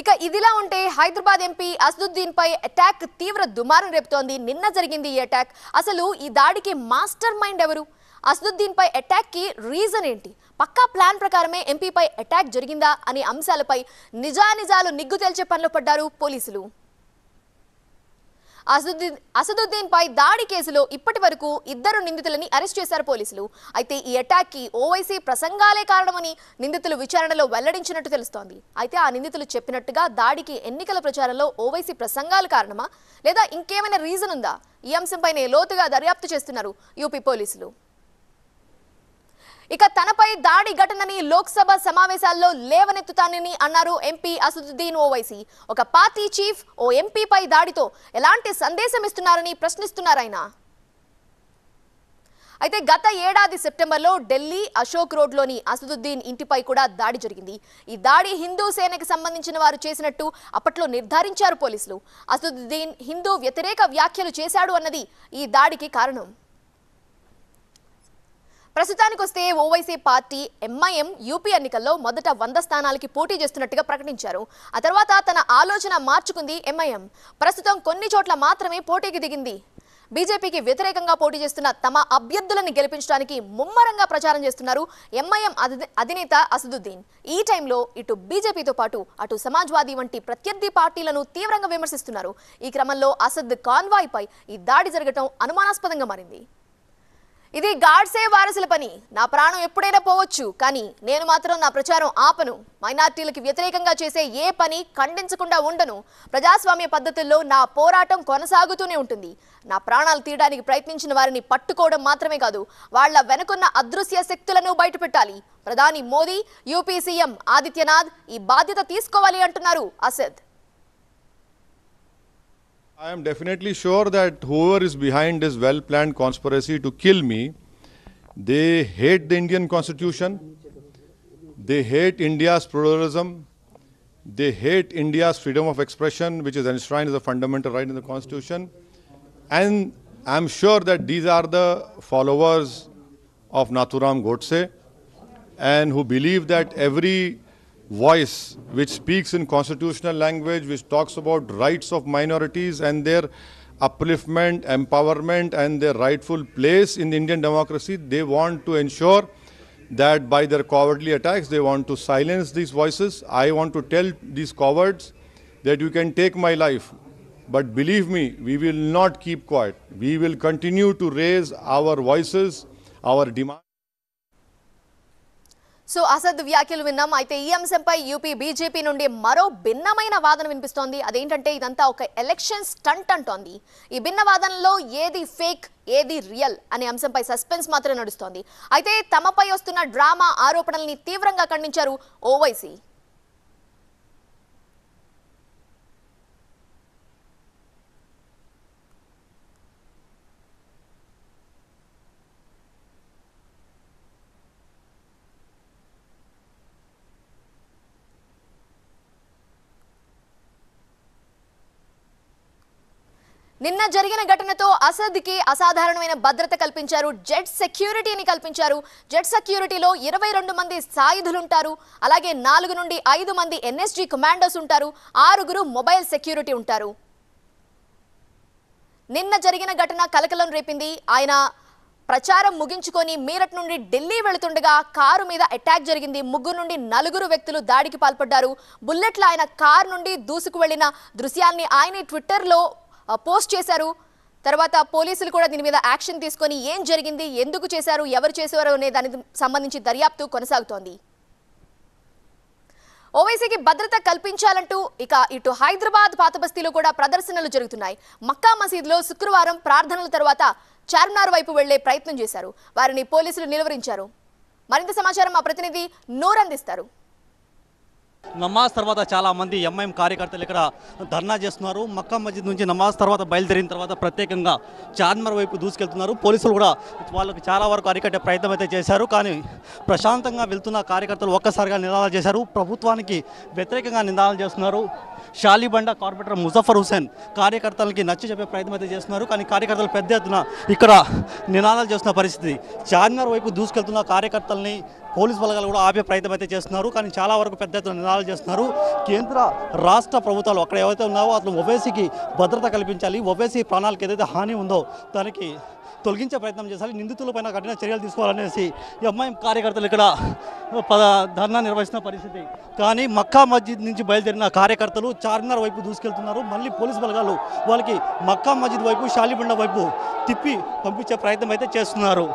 ఇక ఇదిలా ఉంటే హైదరాబాద్ ఎంపీ అసదుద్దీన్ పై అటాక్ తీవ్ర దుమారం రేపుతోంది నిన్న జరిగింది ఈ అటాక్ అసలు ఈ దాడికి మాస్టర్ మైండ్ ఎవరు అసదుద్దీన్ పై అటాక్ కి రీజన్ ఏంటి పక్కా ప్లాన్ ప్రకారమే ఎంపీపై అటాక్ జరిగిందా అనే అంశాలపై నిజానిజాలు నిగ్గు తేల్చే పనిలో పడ్డారు పోలీసులు అసదుద్దీన్ పై దాడి కేసులో ఇప్పటి వరకు ఇద్దరు నిందితులని అరెస్ట్ చేశారు పోలీసులు అయితే ఈ అటాక్ కి ఓవైసీ ప్రసంగాలే కారణమని నిందితులు విచారణలో వెల్లడించినట్టు తెలుస్తోంది అయితే ఆ నిందితులు చెప్పినట్టుగా దాడికి ఎన్నికల ప్రచారంలో ఓవైసీ ప్రసంగాలు కారణమా లేదా ఇంకేమైనా రీజన్ ఉందా ఈ అంశంపైనే లోతుగా దర్యాప్తు చేస్తున్నారు యూపీ పోలీసులు ఇక తనపై దాడి ఘటనని లోక్సభ సమావేశాల్లో లేవనెత్తుతానని అన్నారు ఎంపీ అసదుద్దీన్ ఓవైసీ ఒక పార్టీ చీఫ్ ఓ ఎంపీపై దాడితో ఎలాంటి సందేశం ఇస్తున్నారని ప్రశ్నిస్తున్నారాయన అయితే గత ఏడాది సెప్టెంబర్లో ఢిల్లీ అశోక్ రోడ్లోని అసదుద్దీన్ ఇంటిపై కూడా దాడి జరిగింది ఈ దాడి హిందూ సేనకు సంబంధించిన వారు చేసినట్టు అప్పట్లో నిర్ధారించారు పోలీసులు అసదుద్దీన్ హిందూ వ్యతిరేక వ్యాఖ్యలు చేశాడు అన్నది ఈ దాడికి కారణం ప్రస్తుతానికి వస్తే ఓవైసీ పార్టీ ఎంఐఎం యూపీ ఎన్నికల్లో మొదట వంద స్థానాలకి పోటీ చేస్తున్నట్టుగా ప్రకటించారు ఆ తర్వాత తన ఆలోచన మార్చుకుంది ఎంఐఎం ప్రస్తుతం కొన్ని చోట్ల మాత్రమే పోటీకి దిగింది బీజేపీకి వ్యతిరేకంగా పోటీ చేస్తున్న తమ అభ్యర్థులను గెలిపించడానికి ముమ్మరంగా ప్రచారం చేస్తున్నారు ఎంఐఎం అధినేత అసదుద్దీన్ ఈ టైంలో ఇటు బీజేపీతో పాటు అటు సమాజ్వాదీ వంటి ప్రత్యర్థి పార్టీలను తీవ్రంగా విమర్శిస్తున్నారు ఈ క్రమంలో అసద్ కాన్వాయ్పై ఈ దాడి జరగటం అనుమానాస్పదంగా మారింది ఇది గాడ్సే వారసుల పని నా ప్రాణం ఎప్పుడైనా పోవచ్చు కానీ నేను మాత్రం నా ప్రచారం ఆపను మైనార్టీలకు వ్యతిరేకంగా చేసే ఏ పని ఖండించకుండా ఉండను ప్రజాస్వామ్య పద్ధతుల్లో నా పోరాటం కొనసాగుతూనే ఉంటుంది నా ప్రాణాలు తీయడానికి ప్రయత్నించిన వారిని పట్టుకోవడం మాత్రమే కాదు వాళ్ల వెనుకున్న అదృశ్య శక్తులను బయటపెట్టాలి ప్రధాని మోదీ యూపీ సీఎం ఆదిత్యనాథ్ ఈ బాధ్యత తీసుకోవాలి అంటున్నారు Asad I am definitely sure that whoever is behind this well planned conspiracy to kill me, they hate the Indian constitution, they hate India's pluralism, they hate India's freedom of expression, which is enshrined as a fundamental right in the constitution. And I'm sure that these are the followers of Nathuram Godse and who believe that every voice which speaks in constitutional language, which talks about rights of minorities and their upliftment, empowerment, and their rightful place in Indian democracy. They want to ensure that by their cowardly attacks, they want to silence these voices. I want to tell these cowards that you can take my life. But believe me, we will not keep quiet. We will continue to raise our voices, our demands. So Asad వ్యాఖ్యలు విన్నాం అయితే ఈ అంశంపై UP BJP నుండి మరో భిన్నమైన వాదన వినిపిస్తోంది అదేంటంటే ఇదంతా ఒక ఎలక్షన్ స్టంట్ అంటోంది ఈ భిన్న వాదనలో ఏది ఫేక్ ఏది రియల్ అనే అంశంపై సస్పెన్స్ మాత్రం నడుస్తోంది అయితే తమపై వస్తున్న డ్రామా ఆరోపణల్ని తీవ్రంగా ఖండించారు ఓవైసీ నిన్న జరిగిన ఘటనతో అసద్కి అసాధారణమైన భద్రత కల్పించారు జెట్ సెక్యూరిటీని కల్పించారు జెట్ సెక్యూరిటీలో ఇరవై రెండు మంది ఉంటారు అలాగే నాలుగు నుండి ఐదు మంది ఎన్ఎస్జీ కమాండోస్ ఉంటారు ఆరుగురు మొబైల్ సెక్యూరిటీ ఉంటారు నిన్న జరిగిన ఘటన కలకలం రేపింది ఆయన ప్రచారం ముగించుకొని మీరట్ నుండి ఢిల్లీ వెళుతుండగా కారు మీద అటాక్ జరిగింది ముగ్గురు నుండి నలుగురు వ్యక్తులు దాడికి పాల్పడ్డారు బుల్లెట్లు ఆయన కారు నుండి దూసుకు వెళ్లిన దృశ్యాన్ని ఆయన ట్విట్టర్లో పోస్ట్ చేశారు తర్వాత పోలీసులు కూడా దీని మీద యాక్షన్ తీసుకొని ఏం జరిగింది ఎందుకు చేశారు ఎవరు చేశారు అనే దానికి సంబంధించి దర్యాప్తు కొనసాగుతోంది ఓవైసీకి భద్రత కల్పించాలంటూ ఇక ఇటు హైదరాబాద్ పాతబస్తీలో కూడా ప్రదర్శనలు జరుగుతున్నాయి మక్కా మసీద్లో శుక్రవారం ప్రార్థనల తర్వాత చార్మినార్ వైపు వెళ్లే ప్రయత్నం చేశారు వారిని పోలీసులు నిలువరించారు మరింత సమాచారం మా ప్రతినిధి నోరందిస్తారు నమాజ్ తర్వాత చాలామంది ఎంఐఎం కార్యకర్తలు ఇక్కడ ధర్నా చేస్తున్నారు మక్కా మస్జిద్ నుంచి నమాజ్ తర్వాత బయలుదేరిన తర్వాత ప్రత్యేకంగా చార్మర్ వైపు దూసుకెళ్తున్నారు పోలీసులు కూడా వాళ్ళకి చాలా వరకు అరికట్టే ప్రయత్నం అయితే చేశారు కానీ ప్రశాంతంగా వెళ్తున్న కార్యకర్తలు ఒక్కసారిగా నినాదాలు చేశారు ప్రభుత్వానికి వ్యతిరేకంగా నినాదాలు చేస్తున్నారు షాలిబండ కార్పొరేటర్ ముజఫర్ హుసేన్ కార్యకర్తలకి నచ్చి చెప్పే ప్రయత్నం అయితే చేస్తున్నారు కానీ కార్యకర్తలు పెద్ద ఎత్తున ఇక్కడ నినాదాలు చేస్తున్న పరిస్థితి చార్మినార్ వైపు దూసుకెళ్తున్న కార్యకర్తల్ని పోలీస్ బలగాలు కూడా ఆపే ప్రయత్నం అయితే చేస్తున్నారు కానీ చాలా వరకు పెద్ద ఎత్తున నినాదాలు చేస్తున్నారు కేంద్ర రాష్ట్ర ప్రభుత్వాలు అక్కడ ఏవైతే ఉన్నావో అతను ఒవేసీకి భద్రత కల్పించాలి ఒవేసీ ప్రాణాలకు ఏదైతే హాని ఉందో దానికి తొలగించే ప్రయత్నం చేశారు నిందితులపైన కఠిన చర్యలు తీసుకోవాలనేసి ఎంఐఎం కార్యకర్తలు ఇక్కడ పద ధర్నా నిర్వహిస్తున్న పరిస్థితి కానీ మక్కా మస్జిద్ నుంచి బయలుదేరిన కార్యకర్తలు చార్మినార్ వైపు దూసుకెళ్తున్నారు మళ్ళీ పోలీసు బలగాలు వాళ్ళకి మక్కా మస్జిద్ వైపు షాలిబండ వైపు తిప్పి పంపించే ప్రయత్నం అయితే చేస్తున్నారు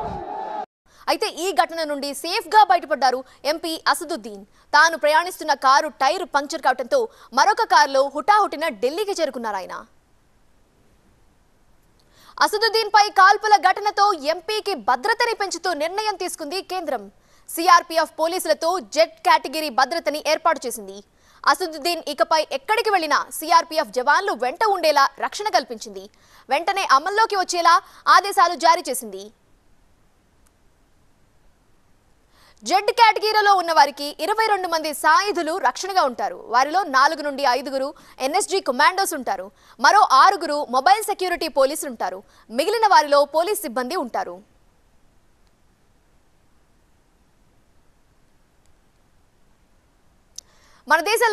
అయితే ఈ ఘటన నుండి సేఫ్గా బయటపడ్డారు ఎంపీ అసదుద్దీన్ తాను ప్రయాణిస్తున్న కారు టైర్ పంక్చర్ కావడంతో మరొక కారులో హుటాహుటిన ఢిల్లీకి చేరుకున్నారు ఆయన అసదుద్దీన్ పై కాల్పుల ఘటనతో ఎంపీకి భద్రతని పెంచుతూ నిర్ణయం తీసుకుంది కేంద్రం సిఆర్పీఎఫ్ పోలీసులతో జెట్ కేటగిరీ భద్రతని ఏర్పాటు చేసింది అసదుద్దీన్ ఇకపై ఎక్కడికి వెళ్లినా సిఆర్పీఎఫ్ జవాన్లు వెంట ఉండేలా రక్షణ కల్పించింది వెంటనే అమల్లోకి వచ్చేలా ఆదేశాలు జారీ చేసింది జెడ్ కేటగిరీలో ఉన్న వారికి ఇరవై రెండు మంది సాయుధులు రక్షణగా ఉంటారు వారిలో నాలుగు నుండి ఐదుగురు ఎన్ఎస్జీ కమాండోస్ ఉంటారు మరో ఆరుగురు మొబైల్ సెక్యూరిటీ పోలీసులు ఉంటారు మిగిలిన వారిలో పోలీస్ సిబ్బంది ఉంటారు మన దేశంలో